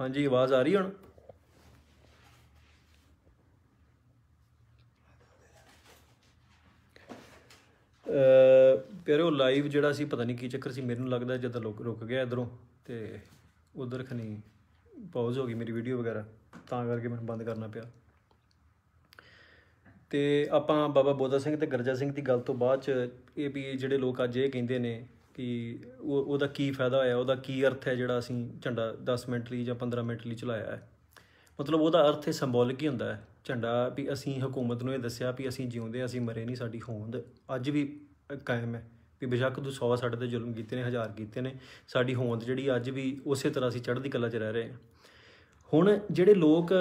ਹਾਂਜੀ ਆਵਾਜ਼ ਆ ਰਹੀ ਹੁਣ ਉਹ ਲਾਈਵ ਜਿਹੜਾ ਸੀ ਪਤਾ ਨਹੀਂ ਕੀ ਚੱਕਰ ਸੀ ਮੈਨੂੰ ਲੱਗਦਾ ਜਦੋਂ ਲੋਕ ਰੁਕ ਗਿਆ ਇਧਰੋਂ ਤੇ ਉਧਰ ਖਣੀ ਪਾਜ਼ ਹੋ ਗਈ ਮੇਰੀ ਵੀਡੀਓ ਵਗੈਰਾ ਤਾਂ ਕਰਕੇ ਮੈਨੂੰ ਬੰਦ ਕਰਨਾ ਪਿਆ ਤੇ ਆਪਾਂ ਬਾਬਾ ਬੋਧਾ ਸਿੰਘ ਤੇ ਗਰਜਾ ਸਿੰਘ ਦੀ ਗੱਲ ਤੋਂ ਬਾਅਦ ਚ ਇਹ ਵੀ ਜਿਹੜੇ ਲੋਕ ਅੱਜ ਇਹ ਕਹਿੰਦੇ ਨੇ ਕਿ ਉਹ ਉਹਦਾ ਕੀ ਫਾਇਦਾ ਹੋਇਆ ਉਹਦਾ ਕੀ ਅਰਥ ਹੈ ਜਿਹੜਾ ਅਸੀਂ ਝੰਡਾ 10 ਮਿੰਟ ਲਈ ਜਾਂ 15 ਮਿੰਟ ਲਈ ਚਲਾਇਆ ਹੈ ਮਤਲਬ ਉਹਦਾ ਅਰਥ ਹੈ ਸਿੰਬੋਲਿਕ ਹੀ ਹੁੰਦਾ ਹੈ ਝੰਡਾ ਵੀ ਅਸੀਂ ਹਕੂਮਤ ਨੂੰ ਇਹ ਦੱਸਿਆ ਵੀ ਅਸੀਂ ਜਿਉਂਦੇ ਅਸੀਂ ਮਰੇ ਨਹੀਂ ਸਾਡੀ ਹੋਂਦ ਅੱਜ ਵੀ ਕਾਇਮ ਹੈ ਵੀ ਬਿਸ਼ੱਕ ਤੂੰ 100 ਸਾਡੇ ਤੇ ਜ਼ੁਲਮ ਕੀਤੇ ਨੇ ਹਜ਼ਾਰ ਕੀਤੇ ਨੇ ਸਾਡੀ ਹੋਂਦ ਜਿਹੜੀ ਅੱਜ ਵੀ ਉਸੇ ਤਰ੍ਹਾਂ ਅਸੀਂ ਚੜ੍ਹਦੀ ਕਲਾ 'ਚ ਰਹਿ ਰਹੇ ਹਾਂ ਹੁਣ ਜਿਹੜੇ ਲੋਕ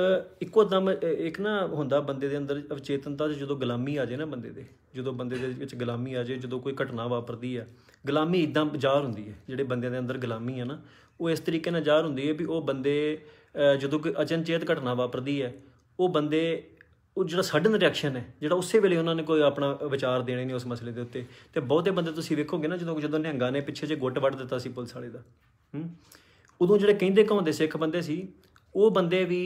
ਇੱਕੋ ਦਮ ਇੱਕ ਨਾ ਹੁੰਦਾ ਬੰਦੇ ਦੇ ਅੰਦਰ ਅਵਚੇਤਨਤਾ 'ਚ ਜਦੋਂ ਗੁਲਾਮੀ ਆ ਜਾਏ ਨਾ ਬੰਦੇ ਦੇ ਜਦੋਂ ਬੰਦੇ ਦੇ ਵਿੱਚ ਗੁਲਾਮੀ ਆ ਜਾਏ ਜਦੋਂ ਕੋਈ ਘਟਨਾ ਵਾਪਰਦੀ ਆ ਗੁਲਾਮੀ ਇਦਾਂ ਜ਼ਾਹਰ ਹੁੰਦੀ ਹੈ ਜਿਹੜੇ ਬੰਦਿਆਂ ਦੇ ਅੰਦਰ ਗੁਲਾਮੀ ਹੈ ਨਾ ਉਹ ਇਸ ਤਰੀਕੇ ਨਾਲ ਜ਼ਾਹਰ ਹੁੰਦੀ ਹੈ ਵੀ ਉਹ ਬੰਦੇ ਜਦੋਂ ਕੋਈ ਅਚਨਚੇਤ ਘਟਨਾ ਵਾਪਰਦੀ ਹੈ ਉਹ ਬੰਦੇ ਉਹ ਜਿਹੜਾ ਸਡਨ ਰਿਐਕਸ਼ਨ ਹੈ ਜਿਹੜਾ ਉਸੇ ਵੇਲੇ ਉਹਨਾਂ ਨੇ ਕੋਈ ਆਪਣਾ ਵਿਚਾਰ ਦੇਣੇ ਨਹੀਂ ਉਸ ਮਸਲੇ ਦੇ ਉੱਤੇ ਤੇ ਬਹੁਤੇ ਬੰਦੇ ਤੁਸੀਂ ਵੇਖੋਗੇ ਨਾ ਜਦੋਂ ਜਦੋਂ ਨਿਹੰਗਾ ਨੇ ਪਿੱਛੇ ਜੇ ਗੁੱਟ ਵੱਢ ਦਿੱਤਾ ਸੀ ਪੁਲਿਸ ਵਾਲੇ ਦਾ ਹੂੰ ਉਦੋਂ ਜਿਹੜੇ ਕਹਿੰਦੇ ਕਹਾਉਂਦੇ ਸਿੱਖ ਬੰਦੇ ਸੀ ਉਹ ਬੰਦੇ ਵੀ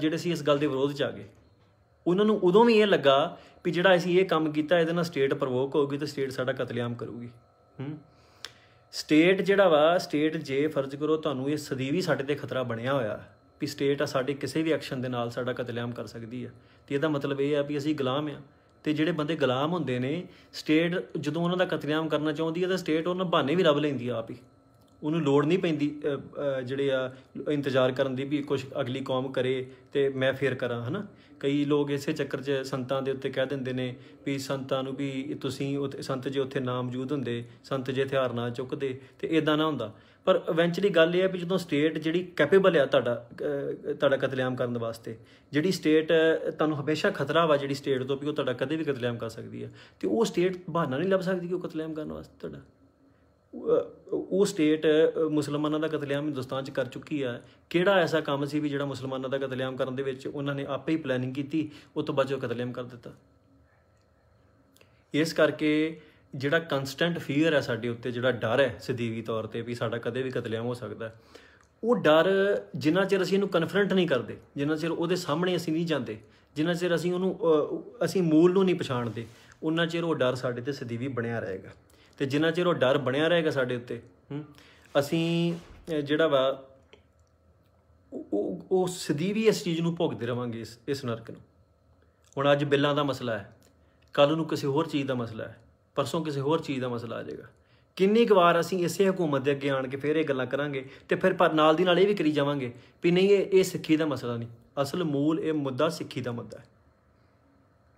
ਜਿਹੜੇ ਸੀ ਇਸ ਗੱਲ ਦੇ ਵਿਰੋਧ ਚ ਆ ਗਏ ਉਹਨਾਂ ਨੂੰ ਉਦੋਂ ਵੀ ਇਹ ਲੱਗਾ ਵੀ ਜਿਹੜਾ ਅਸੀਂ ਇਹ ਕੰਮ ਕੀਤਾ ਇਹਦੇ ਨਾਲ ਸਟੇਟ ਪ੍ਰਵੋਕ ਹੋਊਗੀ ਤੇ ਸਟੇਟ ਸਾਡਾ ਕਤਲੇਆਮ ਕਰੂਗੀ ਸਟੇਟ ਜਿਹੜਾ ਵਾ ਸਟੇਟ ਜੇ ਫਰਜ਼ ਕਰੋ ਤੁਹਾਨੂੰ ਇਹ ਸਦੀਵੀ ਸਾਡੇ ਤੇ ਖਤਰਾ ਬਣਿਆ ਹੋਇਆ ਵੀ ਸਟੇਟ ਆ ਸਾਡੇ ਕਿਸੇ ਵੀ ਐਕਸ਼ਨ ਦੇ ਨਾਲ ਸਾਡਾ ਕਤਲੇਆਮ ਕਰ ਸਕਦੀ ਆ ਤੇ ਇਹਦਾ ਮਤਲਬ ਇਹ ਆ ਵੀ ਅਸੀਂ ਗੁਲਾਮ ਆ ਤੇ ਜਿਹੜੇ ਬੰਦੇ ਗੁਲਾਮ ਹੁੰਦੇ ਨੇ ਸਟੇਟ ਜਦੋਂ ਉਹਨਾਂ ਦਾ ਕਤਲੇਆਮ ਕਰਨਾ ਚਾਹੁੰਦੀ ਹੈ ਤਾਂ ਸਟੇਟ ਉਹਨਾਂ ਬਹਾਨੇ ਵੀ ਲੱਭ ਲੈਂਦੀ ਆ ਆਪ ਹੀ ਉਹਨੂੰ ਲੋੜ ਨਹੀਂ ਪੈਂਦੀ ਜਿਹੜੇ ਆ ਇੰਤਜ਼ਾਰ ਕਰਨ ਦੀ ਵੀ ਕੁਝ ਅਗਲੀ ਕੌਮ ਕਰੇ ਤੇ ਮੈਂ ਫੇਰ ਕਰਾਂ ਹਨਾ ਕਈ ਲੋਕ ਇਸੇ ਚੱਕਰ 'ਚ ਸੰਤਾਂ ਦੇ ਉੱਤੇ ਕਹਿ ਦਿੰਦੇ ਨੇ ਵੀ ਸੰਤਾਂ ਨੂੰ ਵੀ ਤੁਸੀਂ ਉੱਥੇ ਸੰਤ ਜੇ ਉੱਥੇ ਨਾ ਮੌਜੂਦ ਹੁੰਦੇ ਸੰਤ ਜੇ ਹਥਿਆਰ ਨਾ ਚੁੱਕਦੇ ਤੇ ਇਦਾਂ ਨਾ ਹੁੰਦਾ ਪਰ ਇਵੈਂਚੁਅਲੀ ਗੱਲ ਇਹ ਹੈ ਵੀ ਜਦੋਂ ਸਟੇਟ ਜਿਹੜੀ ਕੈਪੇਬਲ ਆ ਤੁਹਾਡਾ ਤੁਹਾਡਾ ਕਤਲੇਆਮ ਕਰਨ ਵਾਸਤੇ ਜਿਹੜੀ ਸਟੇਟ ਤੁਹਾਨੂੰ ਹਮੇਸ਼ਾ ਖਤਰਾ ਵਾ ਜਿਹੜੀ ਸਟੇਟ ਤੋਂ ਵੀ ਉਹ ਤੁਹਾਡਾ ਕਦੇ ਵੀ ਕਤਲੇਆਮ ਕਰ ਸਕਦੀ ਆ ਤੇ ਉਹ ਸਟੇਟ ਬਹਾਨਾ ਨਹੀਂ ਲੱਭ ਸਕਦੀ ਕਿ ਉਹ ਕਤਲੇਆਮ ਕਰਨ ਵਾਸਤੇ ਤੁਹਾਡਾ ਉਹ ਸਟੇਟ ਮੁਸਲਮਾਨਾਂ ਦਾ ਕਤਲੇਆਮ ਹਿੰਦੁਸਤਾਨ 'ਚ ਕਰ ਚੁੱਕੀ ਆ ਕਿਹੜਾ ਐਸਾ ਕੰਮ ਸੀ ਵੀ ਜਿਹੜਾ ਮੁਸਲਮਾਨਾਂ ਦਾ ਕਤਲੇਆਮ ਕਰਨ ਦੇ ਵਿੱਚ ਉਹਨਾਂ ਨੇ ਆਪੇ ਹੀ ਪਲੈਨਿੰਗ ਕੀਤੀ ਉਹ ਤੋਂ ਬਾਅਦ ਉਹ ਕਤਲੇਆਮ ਕਰ ਦਿੱਤਾ ਇਸ ਕਰਕੇ ਜਿਹੜਾ ਕਨਸਟੈਂਟ ਫੀਅਰ ਹੈ ਸਾਡੇ ਉੱਤੇ ਜਿਹੜਾ ਡਰ ਹੈ ਸਦੀਵੀ ਤੌਰ ਤੇ ਵੀ ਸਾਡਾ ਕਦੇ ਵੀ ਕਤਲੇਆਮ ਹੋ ਸਕਦਾ ਉਹ ਡਰ ਜਿੰਨਾ ਚਿਰ ਅਸੀਂ ਇਹਨੂੰ ਕਨਫਰੰਟ ਨਹੀਂ ਕਰਦੇ ਜਿੰਨਾ ਚਿਰ ਉਹਦੇ ਸਾਹਮਣੇ ਅਸੀਂ ਨਹੀਂ ਜਾਂਦੇ ਜਿੰਨਾ ਚਿਰ ਅਸੀਂ ਉਹਨੂੰ ਅਸੀਂ ਮੂਲ ਨੂੰ ਨਹੀਂ ਪਛਾਣਦੇ ਉਹਨਾਂ ਚਿਰ ਉਹ ਡਰ ਸਾਡੇ ਤੇ ਸਦੀਵੀ ਬਣਿਆ ਰਹੇਗਾ ਤੇ ਜਿੰਨਾ ਚਿਰ ਉਹ ਡਰ ਬਣਿਆ ਰਹੇਗਾ ਸਾਡੇ ਉੱਤੇ ਅਸੀਂ ਜਿਹੜਾ ਵਾ ਉਹ ਉਹ ਸਦੀ ਵੀ ਇਸ ਚੀਜ਼ ਨੂੰ ਭੋਗਦੇ ਰਵਾਂਗੇ ਇਸ ਇਸ ਨਰਕ ਨੂੰ ਹੁਣ ਅੱਜ ਬਿੱਲਾਂ ਦਾ ਮਸਲਾ ਹੈ ਕੱਲ ਨੂੰ ਕਿਸੇ ਹੋਰ ਚੀਜ਼ ਦਾ ਮਸਲਾ ਹੈ ਪਰਸੋਂ ਕਿਸੇ ਹੋਰ ਚੀਜ਼ ਦਾ ਮਸਲਾ ਆ ਜਾਏਗਾ ਕਿੰਨੀ ਕੁ ਵਾਰ ਅਸੀਂ ਇਸੇ ਹਕੂਮਤ ਦੇ ਅੱਗੇ ਆਣ ਕੇ ਫੇਰ ਇਹ ਗੱਲਾਂ ਕਰਾਂਗੇ ਤੇ ਫਿਰ ਪਰ ਨਾਲ ਦੀ ਨਾਲ ਇਹ ਵੀ ਕਰੀ ਜਾਵਾਂਗੇ ਵੀ ਨਹੀਂ ਇਹ ਇਹ ਸਿੱਖੀ ਦਾ ਮਸਲਾ ਨਹੀਂ ਅਸਲ ਮੂਲ ਇਹ ਮੁੱਦਾ ਸਿੱਖੀ ਦਾ ਮੁੱਦਾ ਹੈ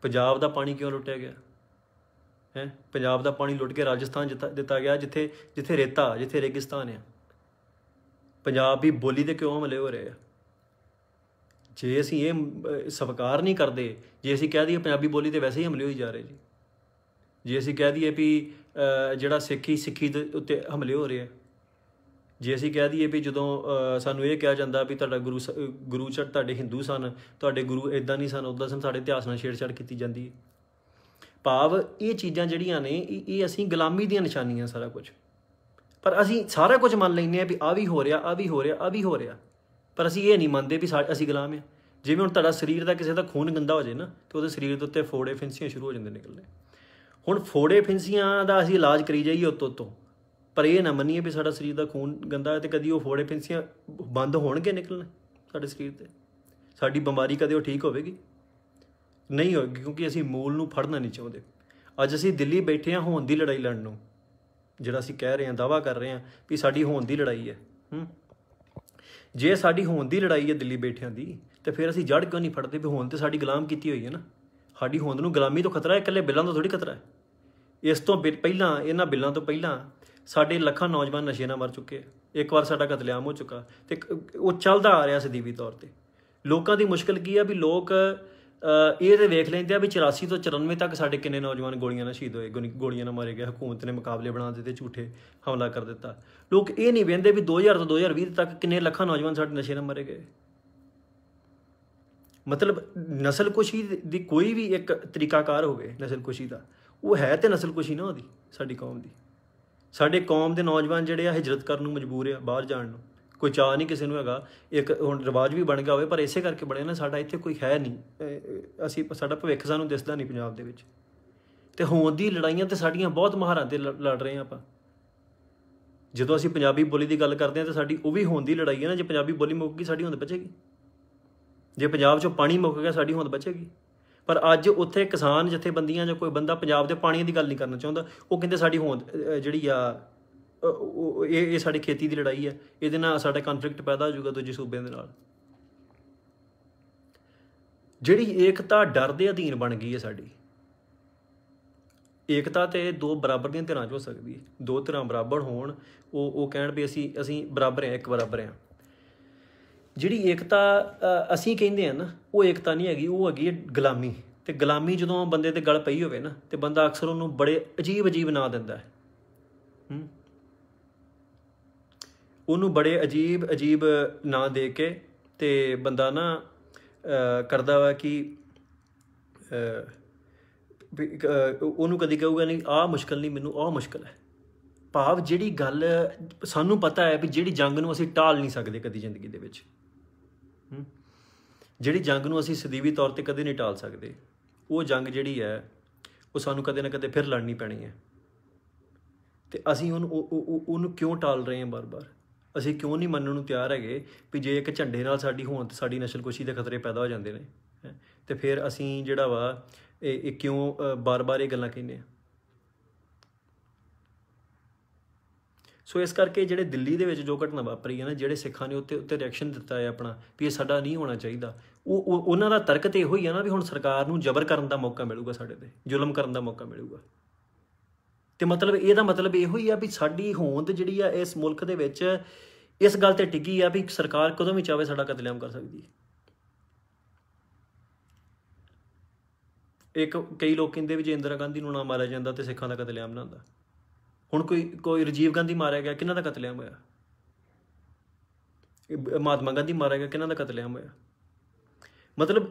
ਪੰਜਾਬ ਦਾ ਪਾਣੀ ਕਿਉਂ ਲੁੱਟਿਆ ਗਿਆ ਹੈ ਪੰਜਾਬ ਦਾ ਪਾਣੀ ਲੁੱਟ ਕੇ ਰਾਜਸਥਾਨ ਦਿੱਤਾ ਗਿਆ ਜਿੱਥੇ ਜਿੱਥੇ ਰੇਤਾ ਜਿੱਥੇ ਰੇਗਿਸਤਾਨ ਆ ਪੰਜਾਬ ਵੀ ਬੋਲੀ ਤੇ ਕਿਉਂ ਹਮਲੇ ਹੋ ਰਹੇ ਆ ਜੇ ਅਸੀਂ ਇਹ ਸਵਕਾਰ ਨਹੀਂ ਕਰਦੇ ਜੇ ਅਸੀਂ ਕਹਿ ਦਈਏ ਪੰਜਾਬੀ ਬੋਲੀ ਤੇ ਵੈਸੇ ਹੀ ਹਮਲੇ ਹੋਈ ਜਾ ਰਹੇ ਜੀ ਜੇ ਅਸੀਂ ਕਹਿ ਦਈਏ ਵੀ ਜਿਹੜਾ ਸਿੱਖੀ ਸਿੱਖੀ ਦੇ ਉੱਤੇ ਹਮਲੇ ਹੋ ਰਹੇ ਆ ਜੇ ਅਸੀਂ ਕਹਿ ਦਈਏ ਵੀ ਜਦੋਂ ਸਾਨੂੰ ਇਹ ਕਿਹਾ ਜਾਂਦਾ ਵੀ ਤੁਹਾਡਾ ਗੁਰੂ ਗੁਰੂ ਚੜ ਤੁਹਾਡੇ ਹਿੰਦੂ ਸਨ ਤੁਹਾਡੇ ਗੁਰੂ ਇਦਾਂ ਨਹੀਂ ਸਨ ਉਦਾਂ ਸਨ ਸਾਡੇ ਇਤਿਹਾਸ ਨਾਲ ਛੇੜਛਾੜ ਕੀਤੀ ਜਾਂਦੀ ਹੈ ਭਾਵ ਇਹ ਚੀਜ਼ਾਂ ਜਿਹੜੀਆਂ ਨੇ ਇਹ ਅਸੀਂ ਗੁਲਾਮੀ ਦੀਆਂ ਨਿਸ਼ਾਨੀਆਂ ਸਾਰਾ ਕੁਝ ਪਰ ਅਸੀਂ ਸਾਰਾ ਕੁਝ ਮੰਨ ਲੈਂਦੇ ਆ ਵੀ ਆ ਵੀ ਹੋ ਰਿਹਾ ਆ ਵੀ ਹੋ ਰਿਹਾ ਆ ਵੀ ਹੋ ਰਿਹਾ ਪਰ ਅਸੀਂ ਇਹ ਨਹੀਂ ਮੰਨਦੇ ਵੀ ਅਸੀਂ ਗੁਲਾਮ ਆ ਜਿਵੇਂ ਹੁਣ ਤੁਹਾਡਾ ਸਰੀਰ ਦਾ ਕਿਸੇ ਦਾ ਖੂਨ ਗੰਦਾ ਹੋ ਜਾਏ ਨਾ ਤੇ ਉਹਦੇ ਸਰੀਰ ਦੇ ਉੱਤੇ ਫੋੜੇ ਫਿੰਸੀਆਂ ਸ਼ੁਰੂ ਹੋ ਜਾਂਦੇ ਨਿਕਲਣੇ ਹੁਣ ਫੋੜੇ ਫਿੰਸੀਆਂ ਦਾ ਅਸੀਂ ਇਲਾਜ ਕਰੀ ਜਾਈਏ ਉਤੋਂ ਤੋਂ ਪਰ ਇਹ ਨਾ ਮੰਨੀਏ ਵੀ ਸਾਡਾ ਸਰੀਰ ਦਾ ਖੂਨ ਗੰਦਾ ਹੈ ਤੇ ਕਦੀ ਉਹ ਫੋੜੇ ਫਿੰਸੀਆਂ ਬੰਦ ਹੋਣਗੇ ਨਿਕਲਣੇ ਸਾਡੇ ਸਰੀਰ ਤੇ ਸਾਡੀ ਬਿਮਾਰੀ ਕਦੇ ਉਹ ਠੀਕ ਹੋਵੇਗੀ ਨਹੀਂ ਹੋਏਗੀ ਕਿਉਂਕਿ ਅਸੀਂ ਮੂਲ ਨੂੰ ਫੜਨਾ ਨਹੀਂ ਚਾਹੁੰਦੇ ਅੱਜ ਅਸੀਂ ਦਿੱਲੀ ਬੈਠੇ ਹਾਂ ਹੋਣ ਦੀ ਲੜਾਈ ਲੜਨ ਨੂੰ ਜਿਹੜਾ ਅਸੀਂ ਕਹਿ ਰਹੇ ਹਾਂ ਦਾਵਾ ਕਰ ਰਹੇ ਹਾਂ ਵੀ ਸਾਡੀ ਹੋਣ ਦੀ ਲੜਾਈ ਹੈ ਹੂੰ ਜੇ ਸਾਡੀ ਹੋਣ ਦੀ ਲੜਾਈ ਹੈ ਦਿੱਲੀ ਬੈਠਿਆਂ ਦੀ ਤੇ ਫਿਰ ਅਸੀਂ ਜੜ ਕਿਉਂ ਨਹੀਂ ਫੜਦੇ ਵੀ ਹੋਣ ਤੇ ਸਾਡੀ ਗੁਲਾਮ ਕੀਤੀ ਹੋਈ ਹੈ ਨਾ ਸਾਡੀ ਹੋਣ ਨੂੰ ਗੁਲਾਮੀ ਤੋਂ ਖਤਰਾ ਹੈ ਇਕੱਲੇ ਬਿੱਲਾਂ ਤੋਂ ਥੋੜੀ ਖਤਰਾ ਹੈ ਇਸ ਤੋਂ ਪਹਿਲਾਂ ਇਹਨਾਂ ਬਿੱਲਾਂ ਤੋਂ ਪਹਿਲਾਂ ਸਾਡੇ ਲੱਖਾਂ ਨੌਜਵਾਨ ਨਸ਼ੇ ਨਾਲ ਮਰ ਚੁੱਕੇ ਇੱਕ ਵਾਰ ਸਾਡਾ ਕਤਲੇਆਮ ਹੋ ਚੁੱਕਾ ਤੇ ਉਹ ਚੱਲਦਾ ਆ ਰਿਹਾ ਸਦੀਵੀ ਤੌਰ ਤੇ ਲੋਕਾਂ ਦੀ ਮੁਸ਼ਕਲ ਕੀ ਆ ਵੀ ਲੋਕ ਇਹ ਤੇ ਵੇਖ ਲੈਂਦੇ ਆ ਵੀ 84 ਤੋਂ 94 ਤੱਕ ਸਾਡੇ ਕਿੰਨੇ ਨੌਜਵਾਨ ਗੋਲੀਆਂ ਨਾਲ ਸ਼ਹੀਦ ਹੋਏ ਗੋਲੀਆਂ ਨਾਲ ਮਾਰੇ ਗਏ ਹਕੂਮਤ ਨੇ ਮੁਕਾਬਲੇ ਬਣਾ ਦਿੱਤੇ ਝੂਠੇ ਹਮਲਾ ਕਰ ਦਿੱਤਾ ਲੋਕ ਇਹ ਨਹੀਂ ਵੇਂਦੇ ਵੀ 2000 ਤੋਂ 2020 ਤੱਕ ਕਿੰਨੇ ਲੱਖਾਂ ਨੌਜਵਾਨ ਸਾਡੇ ਨਸ਼ੇ ਨਾਲ ਮਾਰੇ ਗਏ ਮਤਲਬ ਨਸਲ ਕੁਸ਼ੀ ਦੀ ਕੋਈ ਵੀ ਇੱਕ ਤਰੀਕਾਕਾਰ ਹੋਵੇ ਨਸਲ ਕੁਸ਼ੀ ਦਾ ਉਹ ਹੈ ਤੇ ਨਸਲ ਕੁਸ਼ੀ ਨਾ ਉਹਦੀ ਸਾਡੀ ਕੌਮ ਦੀ ਸਾਡੇ ਕੌਮ ਦੇ ਨੌਜਵਾਨ ਜਿਹੜੇ ਆ ਹਿਜਰਤ ਕਰਨ ਨੂੰ ਮਜਬੂਰ ਆ ਬਾਹਰ ਜਾਣ ਨੂੰ ਕੋਈ ਚਾਹ ਨਹੀਂ ਕਿਸੇ ਨੂੰ ਹੈਗਾ ਇੱਕ ਹੁਣ ਰਿਵਾਜ ਵੀ ਬਣ ਗਿਆ ਹੋਵੇ ਪਰ ਇਸੇ ਕਰਕੇ ਬਣਿਆ ਨਾ ਸਾਡਾ ਇੱਥੇ ਕੋਈ ਹੈ ਨਹੀਂ ਅਸੀਂ ਸਾਡਾ ਭਵਿੱਖ ਸਾਨੂੰ ਦਿਸਦਾ ਨਹੀਂ ਪੰਜਾਬ ਦੇ ਵਿੱਚ ਤੇ ਹੋਂਦ ਦੀ ਲੜਾਈਆਂ ਤੇ ਸਾਡੀਆਂ ਬਹੁਤ ਮਹਾਰਾਂ ਤੇ ਲੜ ਰਹੇ ਆ ਆਪਾਂ ਜਦੋਂ ਅਸੀਂ ਪੰਜਾਬੀ ਬੋਲੀ ਦੀ ਗੱਲ ਕਰਦੇ ਆ ਤੇ ਸਾਡੀ ਉਹ ਵੀ ਹੋਂਦ ਦੀ ਲੜਾਈ ਹੈ ਨਾ ਜੇ ਪੰਜਾਬੀ ਬੋਲੀ ਮੁੱਕ ਗਈ ਸਾਡੀ ਹੋਂਦ ਬਚੇਗੀ ਜੇ ਪੰਜਾਬ 'ਚੋਂ ਪਾਣੀ ਮੁੱਕ ਗਿਆ ਸਾਡੀ ਹੋਂਦ ਬਚੇਗੀ ਪਰ ਅੱਜ ਉੱਥੇ ਕਿਸਾਨ ਜਿੱਥੇ ਬੰਦੀਆਂ ਜਾਂ ਕੋਈ ਬੰਦਾ ਪੰਜਾਬ ਦੇ ਪਾਣੀ ਦੀ ਗੱਲ ਨਹੀਂ ਕਰਨਾ ਚਾਹੁੰਦਾ ਉਹ ਕਹਿੰਦੇ ਸਾਡੀ ਹੋਂਦ ਜਿਹੜੀ ਆ ਇਹ ਇਹ ਸਾਡੀ ਖੇਤੀ ਦੀ ਲੜਾਈ ਹੈ ਇਹਦੇ ਨਾਲ ਸਾਡਾ ਕਨਫਲਿਕਟ ਪੈਦਾ ਹੋ ਜਾਊਗਾ ਦੂਜੇ ਸੂਬਿਆਂ ਦੇ ਨਾਲ ਜਿਹੜੀ ਏਕਤਾ ਡਰ ਦੇ ਅਧੀਨ ਬਣ ਗਈ ਹੈ ਸਾਡੀ ਏਕਤਾ ਤੇ ਦੋ ਬਰਾਬਰ ਦੀਆਂ ਧਿਰਾਂ 'ਚ ਹੋ ਸਕਦੀ ਹੈ ਦੋ ਧਿਰਾਂ ਬਰਾਬਰ ਹੋਣ ਉਹ ਉਹ ਕਹਿਣ ਵੀ ਅਸੀਂ ਅਸੀਂ ਬਰਾਬਰ ਹਾਂ ਇੱਕ ਬਰਾਬਰ ਹਾਂ ਜਿਹੜੀ ਏਕਤਾ ਅਸੀਂ ਕਹਿੰਦੇ ਆ ਨਾ ਉਹ ਏਕਤਾ ਨਹੀਂ ਹੈਗੀ ਉਹ ਹੈਗੀ ਗੁਲਾਮੀ ਤੇ ਗੁਲਾਮੀ ਜਦੋਂ ਬੰਦੇ ਤੇ ਗਲ ਪਈ ਹੋਵੇ ਨਾ ਤੇ ਬੰਦਾ ਅਕਸਰ ਉਹਨੂੰ ਬੜੇ ਅਜੀਬ ਅਜੀਬ ਨਾਂ ਦਿੰਦਾ ਹੈ ਹੂੰ ਉਹਨੂੰ ਬੜੇ ਅਜੀਬ ਅਜੀਬ ਨਾਂ ਦੇ ਕੇ ਤੇ ਬੰਦਾ ਨਾ ਕਰਦਾ ਵਾ ਕਿ ਉਹਨੂੰ ਕਦੀ ਕਹੂਗਾ ਨਹੀਂ ਆਹ ਮੁਸ਼ਕਲ ਨਹੀਂ ਮੈਨੂੰ ਆਹ ਮੁਸ਼ਕਲ ਹੈ ਭਾਵ ਜਿਹੜੀ ਗੱਲ ਸਾਨੂੰ ਪਤਾ ਹੈ ਵੀ ਜਿਹੜੀ ਜੰਗ ਨੂੰ ਅਸੀਂ ਟਾਲ ਨਹੀਂ ਸਕਦੇ ਕਦੀ ਜ਼ਿੰਦਗੀ ਦੇ ਵਿੱਚ ਜਿਹੜੀ ਜੰਗ ਨੂੰ ਅਸੀਂ ਸਦੀਵੀ ਤੌਰ ਤੇ ਕਦੇ ਨਹੀਂ ਟਾਲ ਸਕਦੇ ਉਹ ਜੰਗ ਜਿਹੜੀ ਹੈ ਉਹ ਸਾਨੂੰ ਕਦੇ ਨਾ ਕਦੇ ਫਿਰ ਲੜਨੀ ਪੈਣੀ ਹੈ ਤੇ ਅਸੀਂ ਉਹਨੂੰ ਉਹਨੂੰ ਕਿਉਂ ਟਾਲ ਰਹੇ ਹਾਂ ਬਾਰ-ਬਾਰ ਅਸੀਂ ਕਿਉਂ ਨਹੀਂ ਮੰਨਣ ਨੂੰ ਤਿਆਰ ਹੈਗੇ ਵੀ ਜੇ ਇੱਕ ਝੰਡੇ ਨਾਲ ਸਾਡੀ ਹੋਂਦ ਸਾਡੀ ਕੁਸ਼ੀ ਦੇ ਖਤਰੇ ਪੈਦਾ ਹੋ ਜਾਂਦੇ ਨੇ ਤੇ ਫਿਰ ਅਸੀਂ ਜਿਹੜਾ ਵਾ ਇਹ ਕਿਉਂ ਬਾਰ-ਬਾਰ ਇਹ ਗੱਲਾਂ ਕਹਿੰਦੇ ਆ ਸੋ ਇਸ ਕਰਕੇ ਜਿਹੜੇ ਦਿੱਲੀ ਦੇ ਵਿੱਚ ਜੋ ਘਟਨਾ ਵਾਪਰੀ ਹੈ ਨਾ ਜਿਹੜੇ ਸਿੱਖਾਂ ਨੇ ਉੱਤੇ ਉੱਤੇ ਰਿਐਕਸ਼ਨ ਦਿੱਤਾ ਹੈ ਆਪਣਾ ਵੀ ਇਹ ਸਾਡਾ ਨਹੀਂ ਹੋਣਾ ਚਾਹੀਦਾ ਉਹ ਉਹਨਾਂ ਦਾ ਤਰਕ ਤੇ ਇਹੋ ਹੀ ਹੈ ਨਾ ਵੀ ਹੁਣ ਸਰਕਾਰ ਨੂੰ ਜ਼ਬਰ ਕਰਨ ਦਾ ਮੌਕਾ ਮਿਲੂਗਾ ਸਾਡੇ ਤੇ ਜ਼ੁਲਮ ਕਰਨ ਦਾ ਮੌਕਾ ਮਿਲੂਗਾ ਤੇ ਮਤਲਬ ਇਹਦਾ ਮਤਲਬ ਇਹੋ ਹੀ ਆ ਵੀ ਸਾਡੀ ਹੋਂਦ ਜਿਹੜੀ ਆ ਇਸ ਮੁਲਕ ਦੇ ਵਿੱਚ ਇਸ ਗੱਲ ਤੇ ਟਿੱਕੀ ਆ ਵੀ ਸਰਕਾਰ ਕਦੋਂ ਵੀ ਚਾਵੇ ਸਾਡਾ ਕਤਲੇਮ ਕਰ ਸਕਦੀ ਹੈ ਇੱਕ ਕਈ ਲੋਕ ਕਹਿੰਦੇ ਵੀ ਜੇ ਗਾਂਧੀ ਨੂੰ ਨਾ ਮਾਰਿਆ ਜਾਂਦਾ ਤੇ ਸਿੱਖਾਂ ਦਾ ਕਤਲੇਮ ਨਾ ਹੁੰਦਾ ਹੁਣ ਕੋਈ ਕੋਈ ਰਜੀਵ ਗਾਂਧੀ ਮਾਰਿਆ ਗਿਆ ਕਿਹਨਾਂ ਦਾ ਕਤਲੇਮ ਹੋਇਆ ਮਹਾਤਮਾ ਗਾਂਧੀ ਮਾਰਿਆ ਗਿਆ ਕਿਹਨਾਂ ਦਾ ਕਤਲੇਮ ਹੋਇਆ ਮਤਲਬ